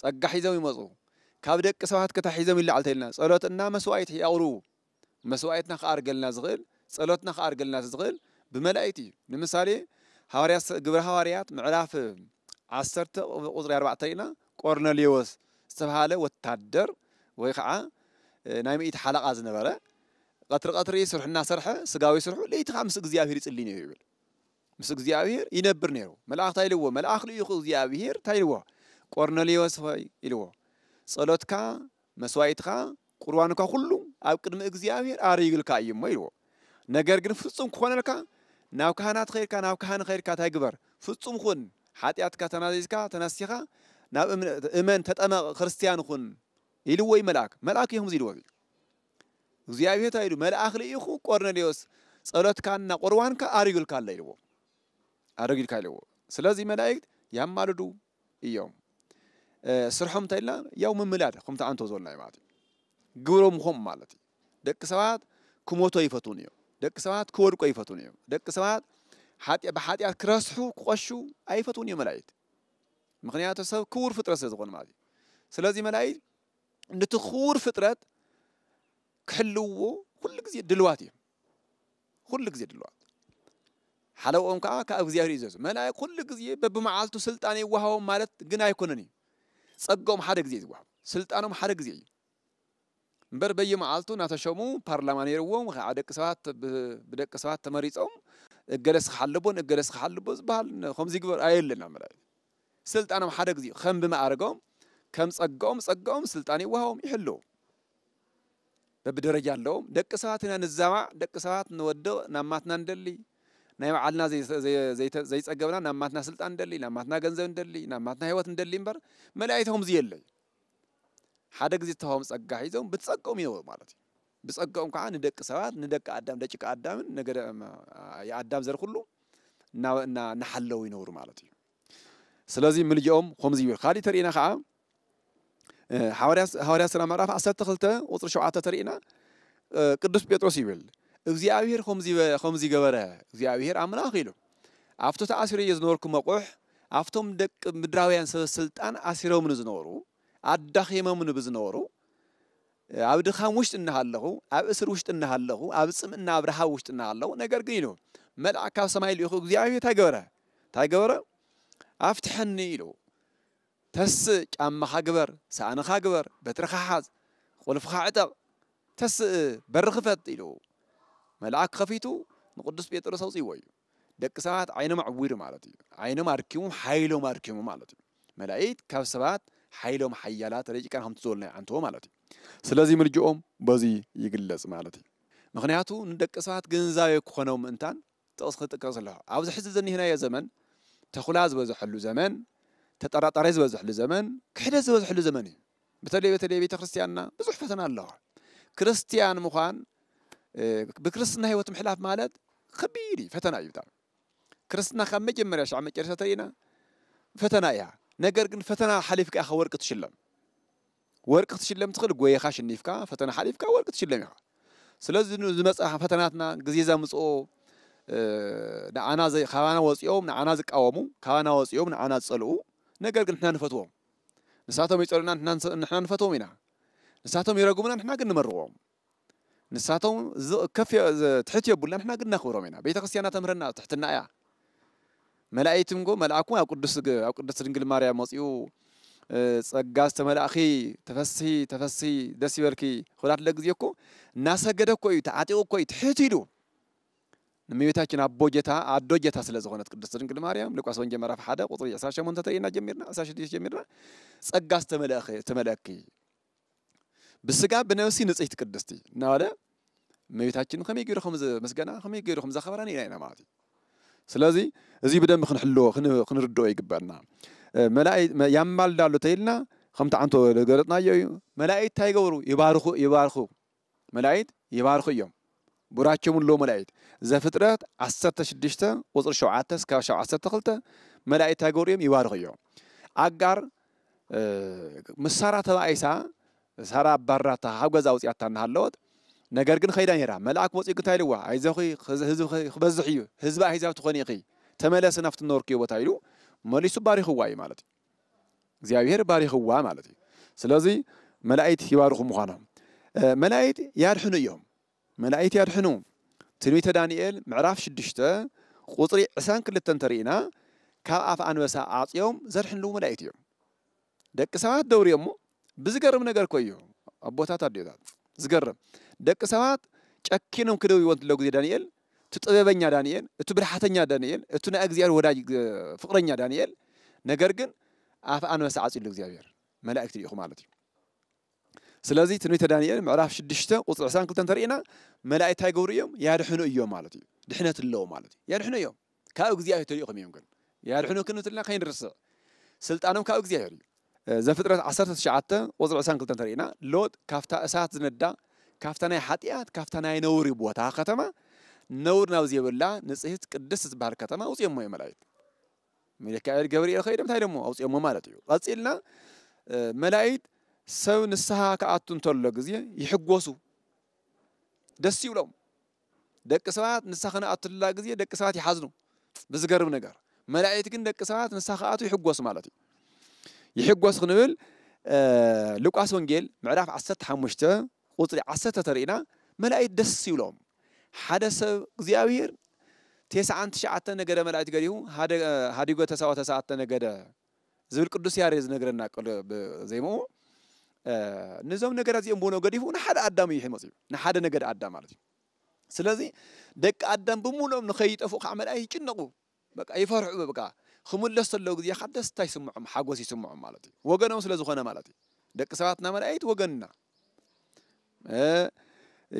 ፀጋ ሒዞም ይመፁ ካብ ደቂ ሰባት ከታ ሒዞም ይለዓል ተኢልና ፀሎትና መስዋእት የቕርቡ መስዋእትና ከኣርገልና ዝኽእል ፀሎትና ከኣርገልና ዝኽእል ብመላእክት እዩ ንምሳሌ ግብረ ሃዋርያት ምዕራፍ 10 ቁፅሪ 4 ኢና ቆርኔሌዎስ ዝተባሃለ ወታደር ወይ ከዓ ናይ ምእቲ ሓለቓ ዝነበረ قطري قطري سرحنا سرحة سقاوي سرحو ليت خمس اغزيابير يصلي نيو يبل مس اغزيابير ينبر نيرو ملاخ تايلو ملاخ لي يخو اغزيابير تايلو قرنليوس هاي يلو صلوتكا مسوايتكا قروانكا كله اب قدم اغزيابير اريغل كايم ما يلو نغر غن فصم كونلكا ناو كهانات خير كان ناو كهان خير كاتاي غبر فصم خون حاطيات كا تنازيسكا ناو امن تطمق كريستيان خون يلو وي ملاك ملاك يهم زيلو እግዚኣብሔር እንታይ ኢሉ መልኣኽ ልኢኹ ቆርኔሌዎስ ጸሎትካና ቁርባንካ ኣርዩልካ ኣለ ኢልዎ ኣረጊድካ ኢልዎ ስለዚ መላእክት ያማልዱ እዮም ስርሖም እንታይ ኢልና ያው ምምላድ ከምቲ ዓንቶ ዘለና ማለት እዩ ግብሮምኹም ማለት እዩ ደቂ ሰባት ክሞቶ ይፈትውን እዮም ደቂ ሰባት ክወድቆ ይፈትውን እዮም ደቂ ሰባት ብሓጢኣት ክረስሑ ክቆሹ ኣይፈትውን እዮም መላእክት ምክንያቱ ሰብ ክቡር ፍጥረት ስለ ዝኾነ ማለት እዩ ስለዚ መላእክት ነቲ ክቡር ፍጥረት ክሕልውዎ ኩሉ ግዜ ድልዋት እዮም ኩሉ ግዜ ድልዋት ሓለውኦም ከዓ ካብ እግዚኣብሔር እዩ ዘዝ መላእክ ኩሉ ግዜ በብመዓልቱ ስልጣን ይወሃቦም ማለት ግን ኣይኮነን እዩ ፀጋኦም ሓደ ግዜ ዝወሃቦ ስልጣኖም ሓደ ግዜ እዩ እምበር በየመዓልቱ እናተሸሙ ፓርላማ ነይርዎም ከዓ ደቂ ሰባት ብደቂ ሰባት ተመሪፆም እገለስ ክሓልቦን እገለስ ክሓልቦ ዝበሃል ከምዚ ግበር ኣየለና መላእክ ስልጣኖም ሓደ ግዜ ከም ብማዕርጎም ከም ፀጋኦም ፀጋኦም ስልጣን ይወሃቦም ይሕልው በብደረጃ ኣለዎም ደቂ ሰባት ኢና ንዛማ ደቂ ሰባት ንወድቕ ናብ ማትና ንደሊ ናይ ባዓልና ዘይፀገብና ናብ ማትና ስልጣን ንደሊ ናማትና ገንዘብ ንደሊ ናማትና ማትና ሂወት ንደሊ እምበር መላእይቶም እዚ የለይ ሓደ ግዜ ዝተዋህቦም ፀጋ ሒዞም ብፀቀኦም ይነብሩ ማለት እዩ ብፀጋኦም ከዓ ንደቂ ሰባት ንደቂ ኣዳም ደቂቀ ኣዳምን የኣዳም ዘር ኩሉ እናሓለው ይነብሩ ማለት እዩ ስለዚ ምልጅኦም ከምዚ ይብል ካሊእ ተርእና ከዓ ሐዋርያ ስራ ምዕራፍ 12 ቁፅሪ 7 ተርእና ቅዱስ ጴጥሮስ ይብል እግዚአብሔር ከምዚ ገበረ እግዚኣብሔር ኣምላኽ ኢሉ ኣብቲ ተኣሲሮ እየ ዝነበርኩ መቑሕ ኣብቶም ደቂ ምድራውያን ሰበ ስልጣን ኣሲሮም ንዝነበሩ ኣዳኺሞም ንብዝነበሩ ኣብ ድኻም ውሽጢ እናሃለኹ ኣብ እስር ውሽጢ እናሃለኹ ኣብ ፅምእና ኣብ ረሃብ ውሽጢ እናሃለኹ ነገር ግን ኢሉ መልኣክ ካብ ሰማይ ልኢኹ እግዚኣብሔር እንታይ ገበረ እንታይ ገበረ ኣፍትሐኒ ኢሉ ተስ ጫማኻ ግበር ሳእንኻ ግበር በትርኻ ሓዝ ቁልፍኻ ዕጠቕ ተስ በሪ ክፈት ኢሉ መልኣክ ከፊቱ ንቅዱስ ጴጥሮስ ኣውፅይዎ እዩ ደቂ ሰባት ዓይኖም ዓዊዱ ማለት እዩ ዓይኖም ኣርኪሙ ሓይሎም ኣርኪሙ ማለት እዩ መላኢት ካብ ሰባት ሓይሎም ሓያላት ረቂቃን ከምቲ ዝበልና ዓንትዎ ማለት እዩ ስለዚ ምልጅኦም በዚ ይግለፅ ማለት እዩ ምክንያቱ ንደቂ ሰባት ግንዛቤ ክኾኖም ምእንታን ጥቕስ ክጥቀስ ኣለኹ ኣብዚ ሕዚ ዘኒህናዮ ዘመን ተኩላ ዝበዝሐሉ ዘመን ተጠራጣራይ ዝበዝሕሉ ዘመን ክሕደት ዝበዝሕሉ ዘመን እዩ በተለይ በተለይ ቤተ ክርስቲያንና ብዙሕ ፈተና ኣለዋ ክርስቲያን ምዃን ብክርስትና ሂወት ምሕላፍ ማለት ከቢድ እዩ ፈተና እዩ ብጣዕሚ ክርስትና ካብ መጀመርያ ሻዕ መጨረሻ ተሪኢና ፈተና እያ ነገር ግን ፈተና ሓሊፍካ ኢኻ ወርቂ ትሽለም ወርቂ ክትሽለም ትኽእል ጎየኻ ሽኒፍካ ፈተና ሓሊፍካ ወርቂ ትሽለም ኢኻ ስለዚ ዝመፅእ ፈተናትና ግዜ ዘምፅኦ ንዓና ካባና ወፂኦም ንዓና ዝቃወሙ ካባና ወፂኦም ንዓና ዝፀልኡ نقدر نحن نفتوهم نساتهم يقولون نحن نحن نفتوهم هنا نساتهم يرقون نحن قلنا مرقوهم نساتهم كف تحت يبولنا نحن قلنا خورهم هنا بيت خصيانة مرنا تحت النعيا ملائكتهم قو ملاكم أو قدس أو قدس رجل ماريا مصيو سجاست ملاخي تفسي تفسي دسي بركي خلاص لك ديكو ناس قدر كوي تعطيه كوي تحتيلو እመቤታችን አዶ ጌታ ስለዝኾነት ቅድስት ድንግል ማርያም ሉቃስ ወንጌል ምዕራፍ 1 ቁጥሪ 18 ተሪእና ጀሚርና 16 ጀሚርና ጸጋስ ተመለእኺ ብስጋ ብነብሲ ንጽሕት ቅድስቲ እናበለ እመቤታችን ከመይ ገይሩ ከምዝመስገና ከመይ ገይሩ ከምዘኸበራኒ ኢና ኢና ማለት እዩ ስለዚ እዚ ብደንብ ክንሕልዎ ክንርድኦ ይግበአና ያማልዳሉ ተይልና ከምቲ ዓንቶ ገለጥናዮ እዩ መላእት እንታይ ይገብሩ ይባርኹ ይባርኹ መላእት ይባርኹ እዮም ቡራቸውም ሎ መላእት ዘፍጥረት 16 ቁፅሪ 7 ካብ 12 መላእክት ሃገሩ እዮም ይባርኹ ኣጋር ምስ ሳራ ተባኢሳ ሳራ ባራታ ካብ ገዛ ውፅያታ እናሃለወት ነገር ግን ከይዳ ነይራ መልኣክ መፅኡ እንታይ ኢልዋ ኣይዘኺ ህዝቢ ክበዝሕ እዩ ህዝቢ ኣሕዛብ ትኾኒ ኢኺ ተመለሰ ናብቲ እነበርክዮ ቦታ ኢሉ መሊሱ ባሪኽዋ እዩ ማለት እዩ እግዚኣብሔር ባሪኽዋ ማለት እዩ ስለዚ መላእክት ይባርኹ ምዃኖም መላእክት ያድሕኑ እዮም መላእክት ያድሕኑ ትንቢተ ዳንኤል ምዕራፍ 6 ቁፅሪ 22 እንተርኢና ካብ ኣፍ ኣንበሳ ኣፅዮም ዘድሕንሉ መላእክት እዮም ደቂ ሰባት ደውርዮ ብዝገርም ነገር ኮ ኣቦታት ኣዲዮታት ዝገርም ደቂ ሰባት ጨኪኖም ክደውይዎ እንትለው ግዜ ዳንኤል እቲ ጥበበኛ ዳንኤል እቲ ብልሓተኛ ዳንኤል እቲ ናይ እግዚኣብሔር ወዳጅ ፍቅረኛ ዳንኤል ነገር ግን ኣፍ ኣንበሳ ዓፂሉ እግዚኣብሔር መላእክቲ ኢኹ ማለት እዩ ስለዚ ትንቢተ ዳንኤል ምዕራፍ 6 ቁፅሪ 22 እንተሪእና መላእክት ኣይገብሩ እዮም ያድሕኑ እዮም ማለት እዩ ድሕነት ኣለዎ ማለት እዩ ያድሕኑ እዮም ካብ እግዚኣብሔር ተሪኢኹም እዮም ግን ያድሕኑ ክንብል ከለና ከይንርስዕ ስልጣኖም ካብ እግዚኣብሔር እዩ ዘፍጥረት 19 ቁፅሪ 22 እንተሪእና ሎጥ ካፍታ እሳት ዝነዳ ካፍታ ናይ ሓጢኣት ካፍታ ናይ ነውሪ ቦታ ከተማ ነውር ናብ ዘይብላ ንፅህት ቅድስት ዝበሃል ከተማ ኣውፅኦሞ እዮም መላእክት ሚካኤል ገብርኤል ከይዶም እንታይ ደሞ ኣውፅኦሞ ማለት እዩ ቀፂልና መላእክት ሰብ ንስሓ ክኣቱ እንተሎ ግዜ ይሕጎሱ ደስ ይብሎም ደቂ ሰባት ንስሓ ክነኣቱላ ግዜ ደቂ ሰባት ይሓዝኑ ብዝገርም ነገር መላእክት ግን ደቂ ሰባት ንስሓ ክኣቱ ይሕጎሱ ማለት እዩ ይሕጎስ ክንብል ሉቃስ ወንጌል ምዕራፍ 15 ቁፅሪ 10 ተርእና መላእክት ደስ ይብሎም ሓደ ሰብ እግዚኣብሔር تسعة تشعة نجدة ملعت قريو هذا هذا يقول تسعة تسعة نجدة زي القدس ياريز نجرنا زي مو ንዞም ነገራት እዚኦም ብሆኖ ገዲፉ ንሓደ ኣዳም እዩ መፅኡ ንሓደ ነገድ ኣዳም ማለት እዩ ስለዚ ደቂ ኣዳም ብምሉኦም ንኸይጠፉ ከዓ መድኣ ይጭነቁ በቃ ይፈርሑ በቃ ክምለስ ተለዉ ግዜ ካ ደስታ ይስምዖም ሓጎስ ይስምዖም ማለት እዩ ወገኖም ስለ ዝኾነ ማለት እዩ ደቂ ሰባትና መላእይት ወገንና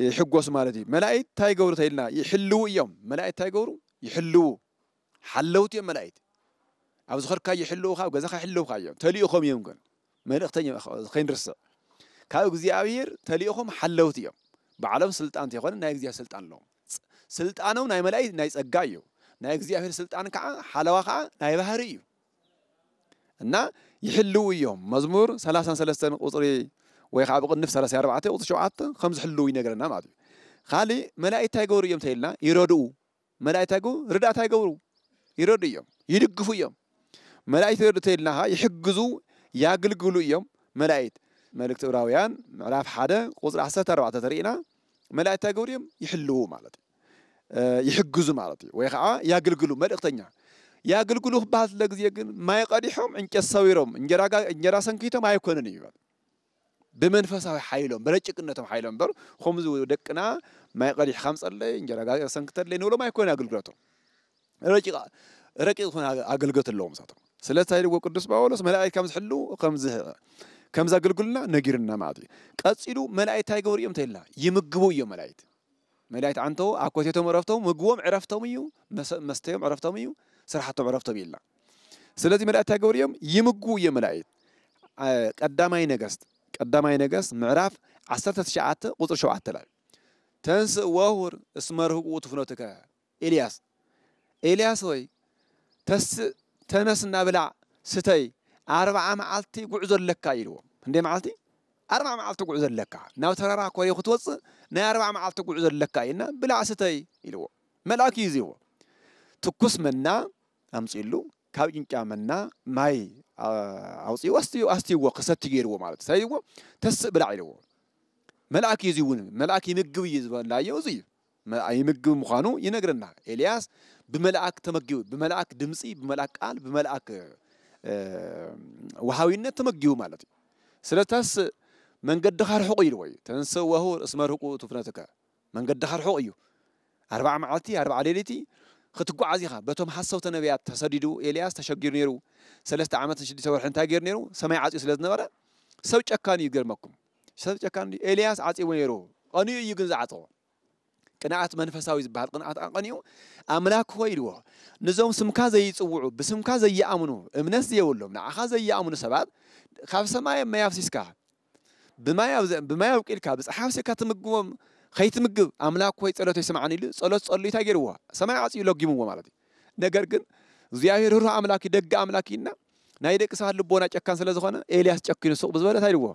ይሕጎስ ማለት እዩ መላእይት እንታይ ገብሩ ተይልና ይሕልው እዮም መላእይት እንታይ ገብሩ ይሕልው ሓለውቲ እዮም መላእይት ኣብ ዝኸድካ ይሕልውካ ኣብ ገዛካ ይሕልውካ እዮም ተሊኢኾም እዮም ግን መልእኽተኛ ከይንርስዕ ካብ እግዚኣብሔር ተሊኢኹም ሓለውቲ እዮም ባዕሎም ስልጣን እንተይኮነ ናይ እግዚኣብሔር ስልጣን ኣለዎም ስልጣኖም ናይ መላኢ ናይ ፀጋ እዩ ናይ እግዚኣብሔር ስልጣን ከዓ ሓለዋ ከዓ ናይ ባህሪ እዩ እና ይሕልው እዮም መዝሙር 33 ቁፅሪ ወይ ከዓ ብቅንፍ 34 ቁፅሪ 7 ከም ዝሕልው ይነገረና ማለት እዩ ካሊእ መላእክት እንታይ ገብሩ እዮም እንተይልና ይረድኡ መላእክት እንታይ ገብሩ ርዳእ እንታይ ገብሩ ይረድኡ እዮም ይድግፉ እዮም መላእክት ይረድኡ እንተይልና ከዓ ይሕግዙ ያግልግሉ እዮም መላእክት መልእክት ዕብራውያን ምዕራፍ ሓደ ቁፅሪ 14 ተርኢና መላእክት እንታይ ገብሩ እዮም ይሕልው ማለት እዩ ይሕግዙ ማለት እዩ ወይ ከዓ ያግልግሉ መልእክተኛ ያግልግሉ ክበሃል ስለ ግዜ ግን ማይ ቀዲሖም ዕንጨት ሰዊሮም እንጀራ ሰንኪቶም ኣይኮንን እዩ ይበል ብመንፈሳዊ ሓይሎም ብረጭቅነቶም ሓይሎም በር ከምዚ ደቅና ማይ ቀዲሕ ከምፀለይ እንጀራ ሰንኪተለይ ንብሎም ኣይኮነ ኣገልግሎቶም ረቂቕ ዝኾነ ኣገልግሎት ኣለዎም ሳቶም ስለተሃልይዎ ቅዱስ ጳውሎስ መላእክት ከም ዝሕልው ከም ዘገልግሉና ነጊርና ማለት እዩ ቀፂሉ መላእክት ኣይገብሩ እዮም ተይልና ይምግቡ እዮም መላእክት መላእክት ዓንተው ኣኮቴቶም ዕረፍቶም ምግቦም ዕረፍቶም እዩ መስተዮም ዕረፍቶም እዩ ስራሕቶም ዕረፍቶም ኢልና ስለዚ መላእክት ኣይገብሩ እዮም ይምግቡ እዮም መላእክት ቀዳማይ ነገስት ቀዳማይ ነገስት ምዕራፍ 19 ቁፅሪ 7 ላይ ተንስእ ወሁር እስመ ርህቁ ትፍኖትከ ኤልያስ ኤልያስ ወይ ተስእ ተነስና ብላ ስተይ ኣርብዓ መዓልቲ ጉዕዞ ኣለካ ኢልዎ እንደ መዓልቲ ኣርብዓ መዓልቲ ጉዕዞ ኣለካ ናብ ተራራ ኮሪኡ ክትወፅእ ናይ ኣርብዓ መዓልቲ ጉዕዞ ኣለካ ኢልና ብላ ስተይ ኢልዎ መልኣክ እዩ ዝህዎ ትኩስ መና ኣምፂሉ ካብ ጭንጫ መና ማይ ኣውፅኡ ኣስትይዎ ክሰቲ ገይርዎ ማለት እዩ ስለዚዎ ተስእ ብላዕ ኢልዎ መልኣክ እዩ ዚ እውን መልኣክ ይምግብ እዩ ዝበላዮ እዙ እዩ ይምግብ ምኳኑ ይነግረና ኤልያስ بملاك تمجيو بملاك دمسي بملاك قال بملاك وهاوينة تمجيو مالتي سلتاس من قد دخل حقي الوي تنسو وهو اسم رقو تفنتك من قد دخل حقيو أربع معلتي أربع ليلتي ختقو عزيخة بتم حسو تنبيات تسددو إلياس تشجر نيرو سلست عامة شدي سور حنتا جير نيرو سمعي عزيو سلس نورا سوچ أكاني يقرمكم سوچ أكاني إلياس عزيو نيرو أنيو يقنز عطو ቅንዓት መንፈሳዊ ዝበሃል ቅንዓት ኣቐኒኡ ኣምላክ ሆ ኢልዎ ንዞም ስምካ ዘይፅውዑ ብስምካ ዘይኣምኑ እምነት የብሎም ንዓኻ ዘይኣምኑ ሰባት ካብ ሰማይ ማይ ብማይ ኣውቂልካ ብፀሓፍ ሲካ ትምግቦም ከይትምግብ ኣምላክ ሆይ ፀሎት ይስምዓኒ ኢሉ ፀሎት ፀሉታ ገይርዎ ሰማይ ዓፅዩ ለጊምዎ ማለት እዩ ነገር ግን እግዚኣብሔር ህሩህ ኣምላኪ ደገ ኣምላኪ ኢና ናይ ደቂ ሰባት ልቦና ጨካን ስለ ዝኾነ ኤልያስ ጨኪኑ ሱቕ ብዝበለት ኣይልዎ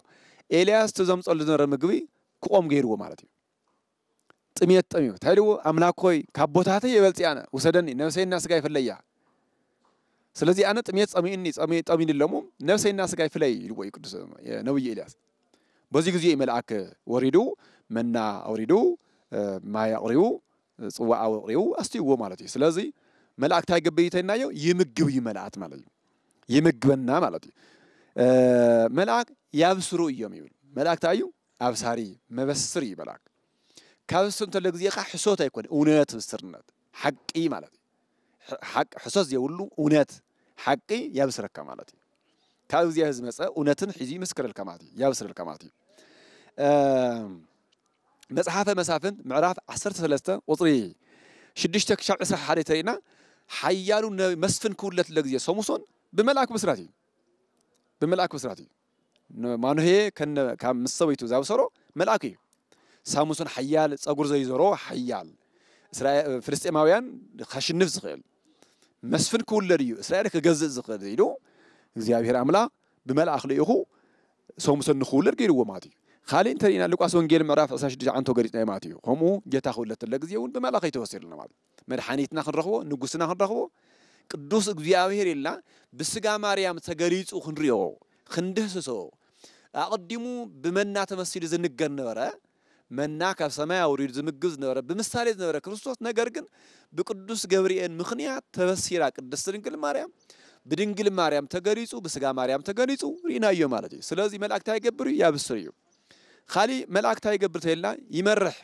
ኤልያስ ቲ ዘምፀሉ ዝነበረ ምግቢ ክቆም ገይርዎ ማለት እዩ ጥሜት ጥሜው ታዲዎ አምላክ ሆይ ካቦታት የበልጽ ያነ ውሰደኒ ነፍሰይና ስጋይ ፍለያ ስለዚህ አነ ጥሜት ጸሚእኒ ጠሚኒ ለሞ ነፍሰይና ስጋይ ፍለይ ይልዎ ቅዱስ ነብይ ኤልያስ በዚህ ጊዜ መልአክ ወሪዱ መና አውሪዱ ማይ አውሪው ጽዋ አውሪው አስተይዎ ማለት እዩ ስለዚህ መልአክት አይገበይተ እናየው ይምግብ ይመልአት ማለት እዩ ይምግበና ማለት እዩ መልአክ ያብስሩ እዮም ይብል መልአክት አዩ አብሳሪ መበስር ይመልአክ كابس أنت اللي جزيك حسوت يكون أونات مسترنات حق إيه مالتي حق حسوس يقول له أونات حقي يا بسر الكمالتي كابس يا هز مسأ أونات حجي مسكر الكمالتي يا بسر الكمالتي مسافة مسافة معرف عصر ثلاثة وطري شدشتك شعر سرح حالي حيالو نبي مسفن كل تلقزية سوموسون بملاك بسراتي بملاك بسراتي ما نهي كان كان مسويتو زاو سرو ملاكي ሳሙሶን ሓያል ፀጉር ዘይዘሮ ሓያል ፍልስጥኤማውያን ከሽንፍ ዝኽእል መስፍን ክውለድ እዩ እስራኤል ክገዝእ ዝኽእል ኢሉ እግዚኣብሔር ኣምላኽ ብመልኣኽ ልኢኹ ሳሙሶን ንክውለድ ገይርዎ ማለት እዩ ካልእ እንተሪኢና ሉቃስ ወንጌል ምዕራፍ 26 ዓንቶ ገሊፅና ማለት እዩ ከምኡ ጌታ ክውለድ ተለ ግዜ እውን ብመልኣኽ ይተወሲሉና ማለት መድሓኒትና ክንረኽቦ ንጉስና ክንረኽቦ ቅዱስ እግዚኣብሔር ኢልና ብስጋ ማርያም ተገሊፁ ክንሪኦ ክንድህስሶ ኣቐዲሙ ብመና ተመሲሉ ዝንገር ነበረ መና ካብ ሰማይ ኣውሪዱ ዝምግብ ዝነበረ ብምሳሌ ዝነበረ ክርስቶስ ነገር ግን ብቅዱስ ገብርኤል ምክንያት ተበሲራ ቅድስቲ ድንግል ማርያም ብድንግል ማርያም ተገሊፁ ብስጋ ማርያም ተገሊፁ ሪናዮ ማለት እዩ ስለዚ መላእክቲ ኣይገብር እዩ ያብስር እዩ ካሊእ መላእክቲ ኣይገብር ተየልና ይመርሕ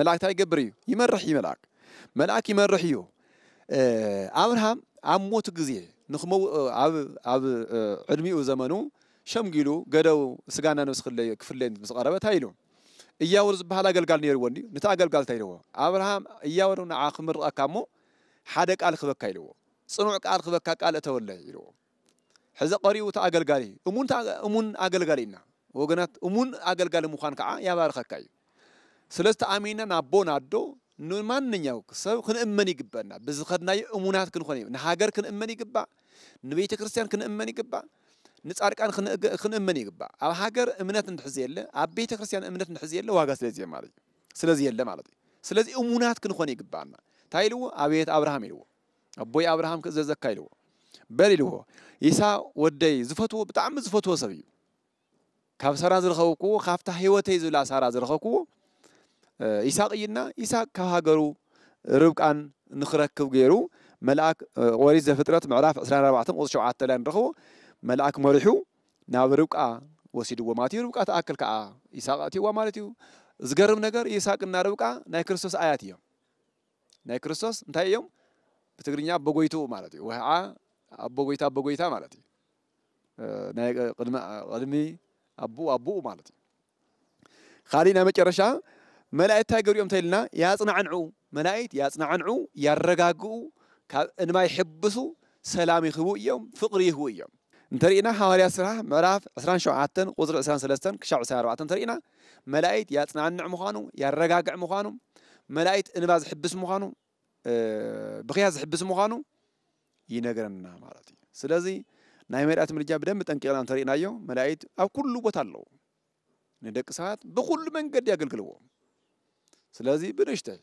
መላእክቲ ኣይገብር እዩ ይመርሕ እዩ መልኣክ መልኣክ ይመርሕ እዩ ኣብርሃም ኣብ ሞት ግዜ ንክመው ኣብ ዕድሚኡ ዘመኑ ሸምጊሉ ገደው ስጋና ነብስ ክፍለይ ምስ ቀረበ እንታይ ኢሉ እያወሩ ዝበሃል ኣገልጋል ነይርዎ እንዲ ንታ ኣገልጋል እንታይ ኢልዎ ኣብርሃም እያወሩ ንዓ ክምርቐካ እሞ ሓደ ቃል ክበካ ኢልዎ ፅኑዕ ቃል ክበካ ቃል እተወለ ኢልዎ ሕዚ ቀሪቡ እቲ ኣገልጋሊ እሙን እሙን ኣገልጋሊ ኢና ወገናት እሙን ኣገልጋሊ ምዃን ከዓ ያባርኸካ እዩ ስለዚ ኣሚንና ናቦ ናዶ ንማንኛው ሰብ ክንእመን ይግበአና ብዝኸድናዮ እሙናት ክንኾን እዩ ንሃገር ክንእመን ይግባእ ንቤተ ክርስትያን ክንእመን ይግባእ ንጻድቃን ክንእምን ይግባእ ኣብ ሃገር እምነት እንድሕዝ የለ ኣብ ቤተ ክርስቲያን እምነት እንድሕዝ የለ ዋጋ ስለዚ ማለት እዩ ስለዚ የለ ማለት እዩ ስለዚ እሙናት ክንኾን ይግባአና እንታይ ኢልዎ ኣብየት ኣብርሃም ኢልዎ ኣቦይ ኣብርሃም ክእዘዘካ ኢልዎ በል ኢልዎ ይሳ ወደይ ዝፈትዎ ብጣዕሚ ዝፈትዎ ሰብ እዩ ካብ ሳራ ዝረኸብክዎ ካብታ ሂወተይ ዝብላ ሳራ ዝረኸብክዎ ይስቅ እዩና ይስቅ ካብ ሃገሩ ርብቃን ንኽረክብ ገይሩ መልኣክ ወሪ ዘፍጥረት ምዕራፍ 24 ቁፅ 7 ላይ ንረኽቦ ملاك مرحو ناب ربقا وسيد وماتي ربقا تأكل كا إساق تي ومالتي زغرم نغر إساق ناربقا ناي كرسوس آياتي ناي كرسوس نتاي يوم بتغرينيا بغويتو مالتي وها أبغويتا أبغويتا مالتي ناي قدم قدمي أبو أبو مالتي خالينا ما كرشا ملائكة تاجر يوم تيلنا يا صنع عنعو ملائكة يا صنع عنعو يا الرجاجو إن ما يحبسو سلامي خبو يوم فقري هو يوم እንተርኢና ሐዋርያ ስራሕ ምዕራፍ 27 ቁፅሪ 23 ክሻብ 24 እንተርኢና መላእክት ያፅናንዕ ምዃኑ ያረጋግዕ ምዃኑ መላእክት እንባ ዝሕብስ ምዃኑ ብኽያ ዝሕብስ ምዃኑ ይነግረና ማለት እዩ ስለዚ ናይ መላእክት ምልጃ ብደንብ ጠንቂቕና እንተርኢናዮ መላእክት ኣብ ኩሉ ቦታ ኣለዉ ንደቂ ሰባት ብኩሉ መንገዲ የገልግልዎ ስለዚ ብንእሽተይ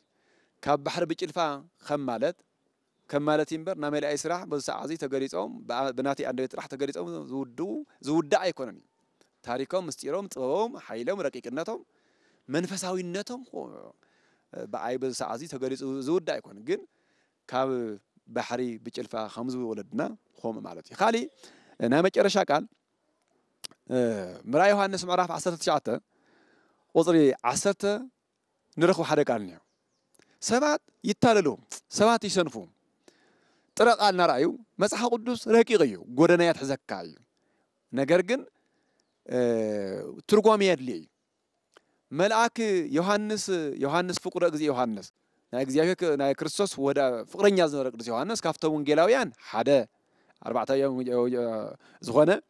ካብ ባሕሪ ብጭልፋ ከም ማለት ከም ማለት እዩ እምበር ናይ መላኣይ ስራሕ በዚ ሰዓ እዚ ተገሊፆም ብናተይ ኣንደቤት ጥራሕ ተገሊፆም ዝውድኡ ዝውዳእ ኣይኮነን እዩ ታሪኮም ምስጢሮም ጥበቦም ሓይሎም ረቂቅነቶም መንፈሳዊነቶም ብኣይ በዚ ሰዓ እዚ ተገሊፁ ዝውዳእ ኣይኮነ ግን ካብ ባሕሪ ብጭልፋ ከምዝወለድና ኮም ማለት እዩ ካሊእ ናይ መጨረሻ ቃል ምራይ ዮሃንስ ምዕራፍ 19 ቁፅሪ 10 ንረኽቡ ሓደ ቃል እኒሄ ሰባት ይታለሉ ሰባት ይሰንፉ طرق آل نرأيو مسح قدوس رهكي غيو قدنا يتحزك كايو نقرقن ترقوام يدليو ملعاك يوهانس يوهانس فقر اقزي يوهانس ناقزي يوهانس ناقزي كريستوس ودا فقرن يازن رقزي يوهانس كافتو ونقلاو يان حدا أربعة أيام زغنة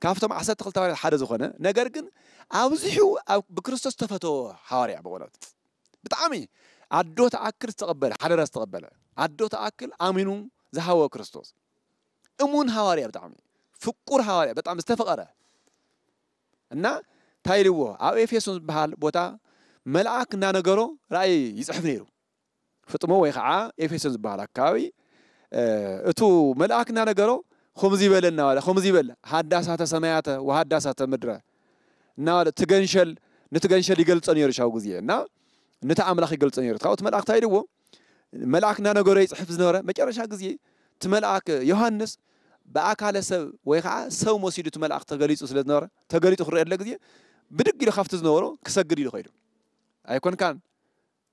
كافتو معسا تقل تواري حدا زغنة نقرقن أوزحو أو بكريستوس تفتو حواري عبقولات بتعامي عدو تأكل استقبل حدا راس تقبل عدو تأكل آمنون ዝሃቦ ክርስቶስ እሙን ሃዋርያ ብጣዕሚ ፍቁር ሃዋርያ በጣም ዝተፈቐረ እና ታይልዎ ኣብ ኤፌሶን ዝበሃል ቦታ መልኣክ እናነገሮ ራእይ ይፅሕፍ ነይሩ ፍጥሞ ወይ ከዓ ኤፌሶን ዝበሃል ኣካባቢ እቱ መልኣክ እናነገሮ ከምዚ ይበለ እናበለ ከምዚ ይበለ ሃዳሳተ ሰማያተ ወሃዳሳተ ምድረ እናበለ ትገንሸል ንትገንሸል ይገልፆ ነይሩ ሻብ ግዜ እና ነቲ ኣምላኽ ይገልፆ ነይሩ ካብኡት መልኣክ ታይልዎ መልአክና ነገሮ ይጽሕፍ ዝነበረ መጨረሻ ግዜ እቲ መልኣክ ዮሃንስ ብኣካለ ሰብ ወይ ከዓ ሰብ መሲሉ እቲ መልኣክ ተገሊፁ ስለ ዝነበረ ክርአ ክርአየለ ግዜ ብድግ ኢሉ ካብቲ ዝነበሮ ክሰግድ ኢሉ ኮይዱ ኣይኮንካን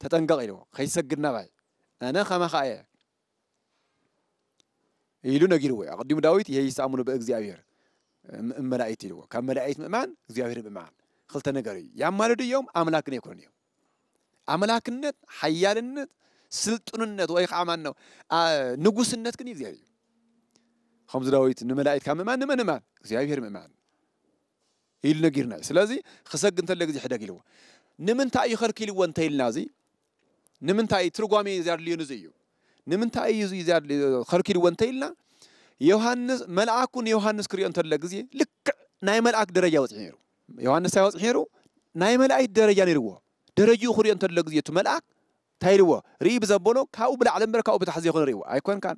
ተጠንቀቕ ኢልዎ ከይሰግድ ናባይ ኣነ ኸማኸ እየ ኢሉ ነጊርዎ እዩ ኣቐዲሙ ዳዊት ይሄ የይሰኣምኑ ብእግዚኣብሔር መላእት ኢልዎ ካብ መላእት ምእማን እግዚኣብሔር ምእማን ክልተ ነገር እዩ ያማለዱ እዮም ኣምላክን የኮኑ እዮም ኣምላክነት ሓያልነት ስልጡንነት ወይ ከዓ ማነው ንጉስነት ግን እግዚኣብሔር እዩ ከምዚ ዳዊት ንመላእትካ ምእማን ንመንእማን እግዚኣብሔር ምእማን ኢሉ ነጊርና እዩ ስለዚ ክሰግ እንተለ ግዜ ሕደግ ኢልዎ ንምንታይ እዩ ከልኪልዎ እንተይልና እዚ ንምንታይ ትርጓሜ ዘድልዮ ንዚ እዩ ንምንታይ እዩ ከልኪልዎ እንተይልና ዮሃንስ መልኣኩ ንዮሃንስ ክሪኦ እንተለ ግዜ ልክዕ ናይ መልኣክ ደረጃ ወፅሒ ነይሩ ዮሃንስ እንታይ ወፅሒ ነይሩ ናይ መላእክት ደረጃ ነይርዎ ደረጅኡ ክሪኦ እንተለ ግዜ እቲ መልኣክ ተይልዎ ርኢ ብዘበሎ ካብኡ ብላዕሊ እምበር ካብኡ ብታሕዚ ይኹን ርእይዎ ኣይኮን ካን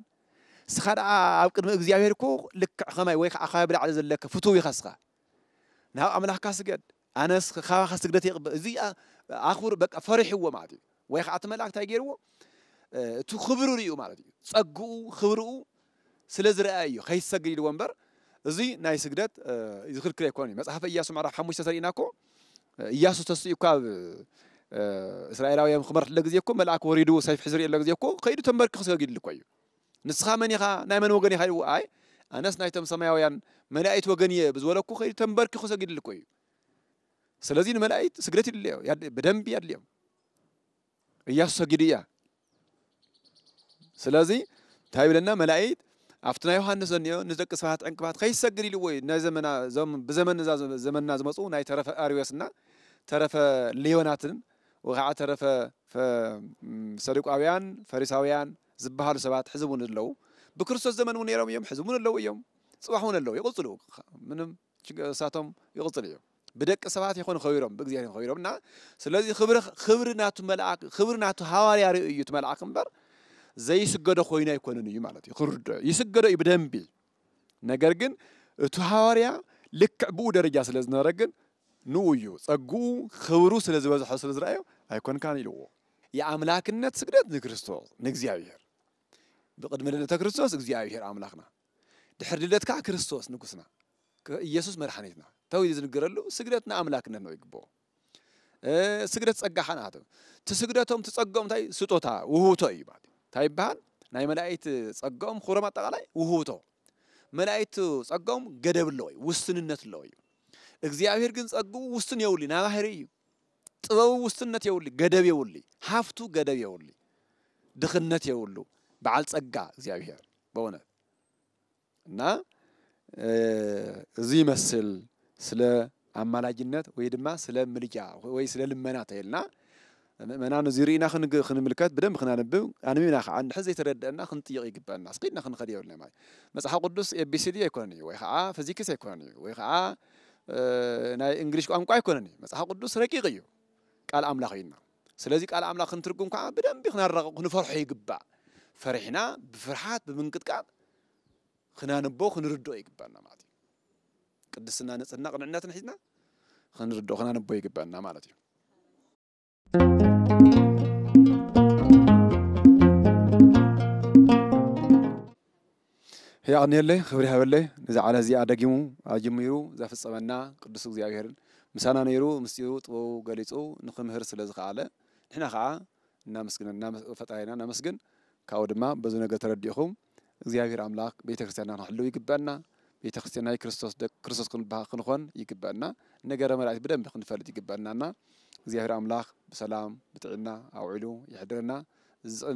ስኻ ደኣ ኣብ ቅድሚ እግዚኣብሔር እኮ ልክዕ ኸማይ ወይ ከዓ ኸባቢ ብላዕሊ ዘለካ ፍቱው ኢኻ ስኻ ናብ ኣምላኽካ ስገድ ኣነስ ካባኻ ስግደት ይቕበ እዚ ኣኽብር በቃ ፈሪሕዎ ማለት እዩ ወይ ከዓ እቲ መላእክታ ገይርዎ እቲ ክብሩ ርዩ ማለት እዩ ፀጉኡ ክብርኡ ስለ ዝረአ እዩ ከይሰግድ ኢልዎ እምበር እዚ ናይ ስግደት እዚ ክልክል ኣይኮን እዩ መፅሓፈ እያሱ ምዕራፍ ሓሙሽተ ተሪኢና እኮ እያሱ ተስኡ ካብ اسرائيلاويا مخمرت لا غزي يكون ملاك وريدو سيف حزري لا غزي يكون قيدو تمبرك خصك يقول لك ايو نسخه مني خا ناي وغني خايو اي انا سنايتم سماويا ملائيت وغني بز ولاكو قيدو تمبرك خصك يقول لكوي ايو سلازين ملائيت سجرت لي يا بدنبي يا ليام يا سجديا سلازي تايب لنا ملائيت افتنا يوحنس نيو نزق سفحات انقبات خي سجري لي وي ناي زمن زمن بزمن زمن نازمصو ناي ترف اريوسنا ترف ليوناتن وعترف ف سرق أويان فريس أويان زبها لسبات حزبون اللو بكرسو الزمن من يرام يوم حزبون اللو يوم صباحون اللو يقتلوا منهم ساتهم يقتل يوم بدك سبات يكون خيرهم بقزيان خيرهم نا سلذي خبر خبرنا تملاك خبرنا تهاري على أي تملاك مبر زي سجدة خوينا يكون نيو مالتي خرد يسجدة يبدن بي نجرجن تهاري لك عبود رجاس لازم نرجن نويو أجو خبرو سلذي بزح سلذي رأيو ኣይኮንካን ኢልዎ የኣምላክነት ስግደት ንክርስቶስ ንእግዚኣብሔር ብቅድሚ ልደተ ክርስቶስ እግዚኣብሔር ኣምላኽና ድሕር ልደት ከዓ ክርስቶስ ንጉስና ኢየሱስ መድሓኒትና ተው ኢሉ ዝንግረሉ ስግደት ንኣምላክነት ነው ይግብኦ ስግደት ፀጋኻ ናቶ እቲ ስግደቶም ትፀግኦም እንታይ ስጦታ ውህብቶ እዩ ማለት እዩ እንታይ ይበሃል ናይ መላእክት ፀጋኦም ክብሮም ኣጠቃላይ ውህብቶ መላእክቲ ፀጋኦም ገደብ ኣለዎ እዩ ውስንነት ኣለዎ እዩ እግዚኣብሔር ግን ፀግቡ ውስን የውሉ ናባህሪ እዩ ጥበቡ ውስንነት የውል ገደብ የውል ሀፍቱ ገደብ የውል ድኽነት የውሉ በዓል ጸጋ እግዚአብሔር በእውነት እና እዚ ይመስል ስለ አማላጅነት ወይ ድማ ስለ ምልጃ ወይ ስለ ልመና ተይልና ምእመናን እዚ ርኢና ክንምልከት ብደንብ ክናንብብ ኣንቢብና ከዓ እንድሕ ዘይተረድአና ክንጥይቕ ይግበአና ስቂድና ክንኸድ የብልና ማለት መፅሓፍ ቅዱስ ኤቢሲዲ ኣይኮነን እዩ ወይ ከዓ ፊዚክስ ኣይኮነን እዩ ወይ ከዓ ናይ እንግሊሽ ቋንቋ ኣይኮነን እዩ መፅሓፍ ቅዱስ ረቂቕ እዩ ቃል ኣምላኽ እዩና ስለዚ ቃል ኣምላኽ ክንትርጉም ከዓ ብደንቢ ክነረቕ ክንፈርሖ ይግባእ ፈሪሕና ብፍርሓት ብምንቅጥቃጥ ክናንቦ ክንርድኦ ይግበአና ማለት እዩ ቅድስና ንፅህና ቅንዕነትን ሒዝና ክንርድኦ ክናንቦ ይግበአና ማለት እዩ ሕያቕ ኒየለይ ክብሪ ሃበለይ ንዛዕላ እዚኣ ደጊሙ ኣጀሚሩ ዘፍፀመና ቅዱስ እግዚኣብሔርን مسانا نيرو مسيو طبو غليتو نخم هرس لزق على نحنا خعا نامسكن نام فتاينا نامسكن كاود ما بزو نغا ترديخوم زيابير أملاك بيتا كريستيانا نحلو يقبأنا بيتا كريستيانا يكريستوس دك كريستوس كن باها خنخون يقبأنا نغير مرايس بدن بخن فالد يقبأنا نا زيابير أملاك بسلام بتعنا أو علو يحضرنا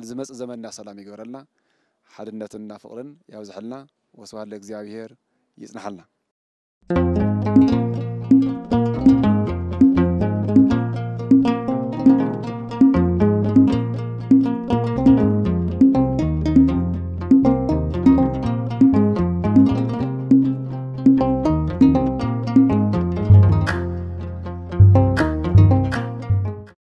زمس زمننا سلام يقبرنا حدنا تنا فقرن يوزحلنا وسوال لك زيابير يسنحلنا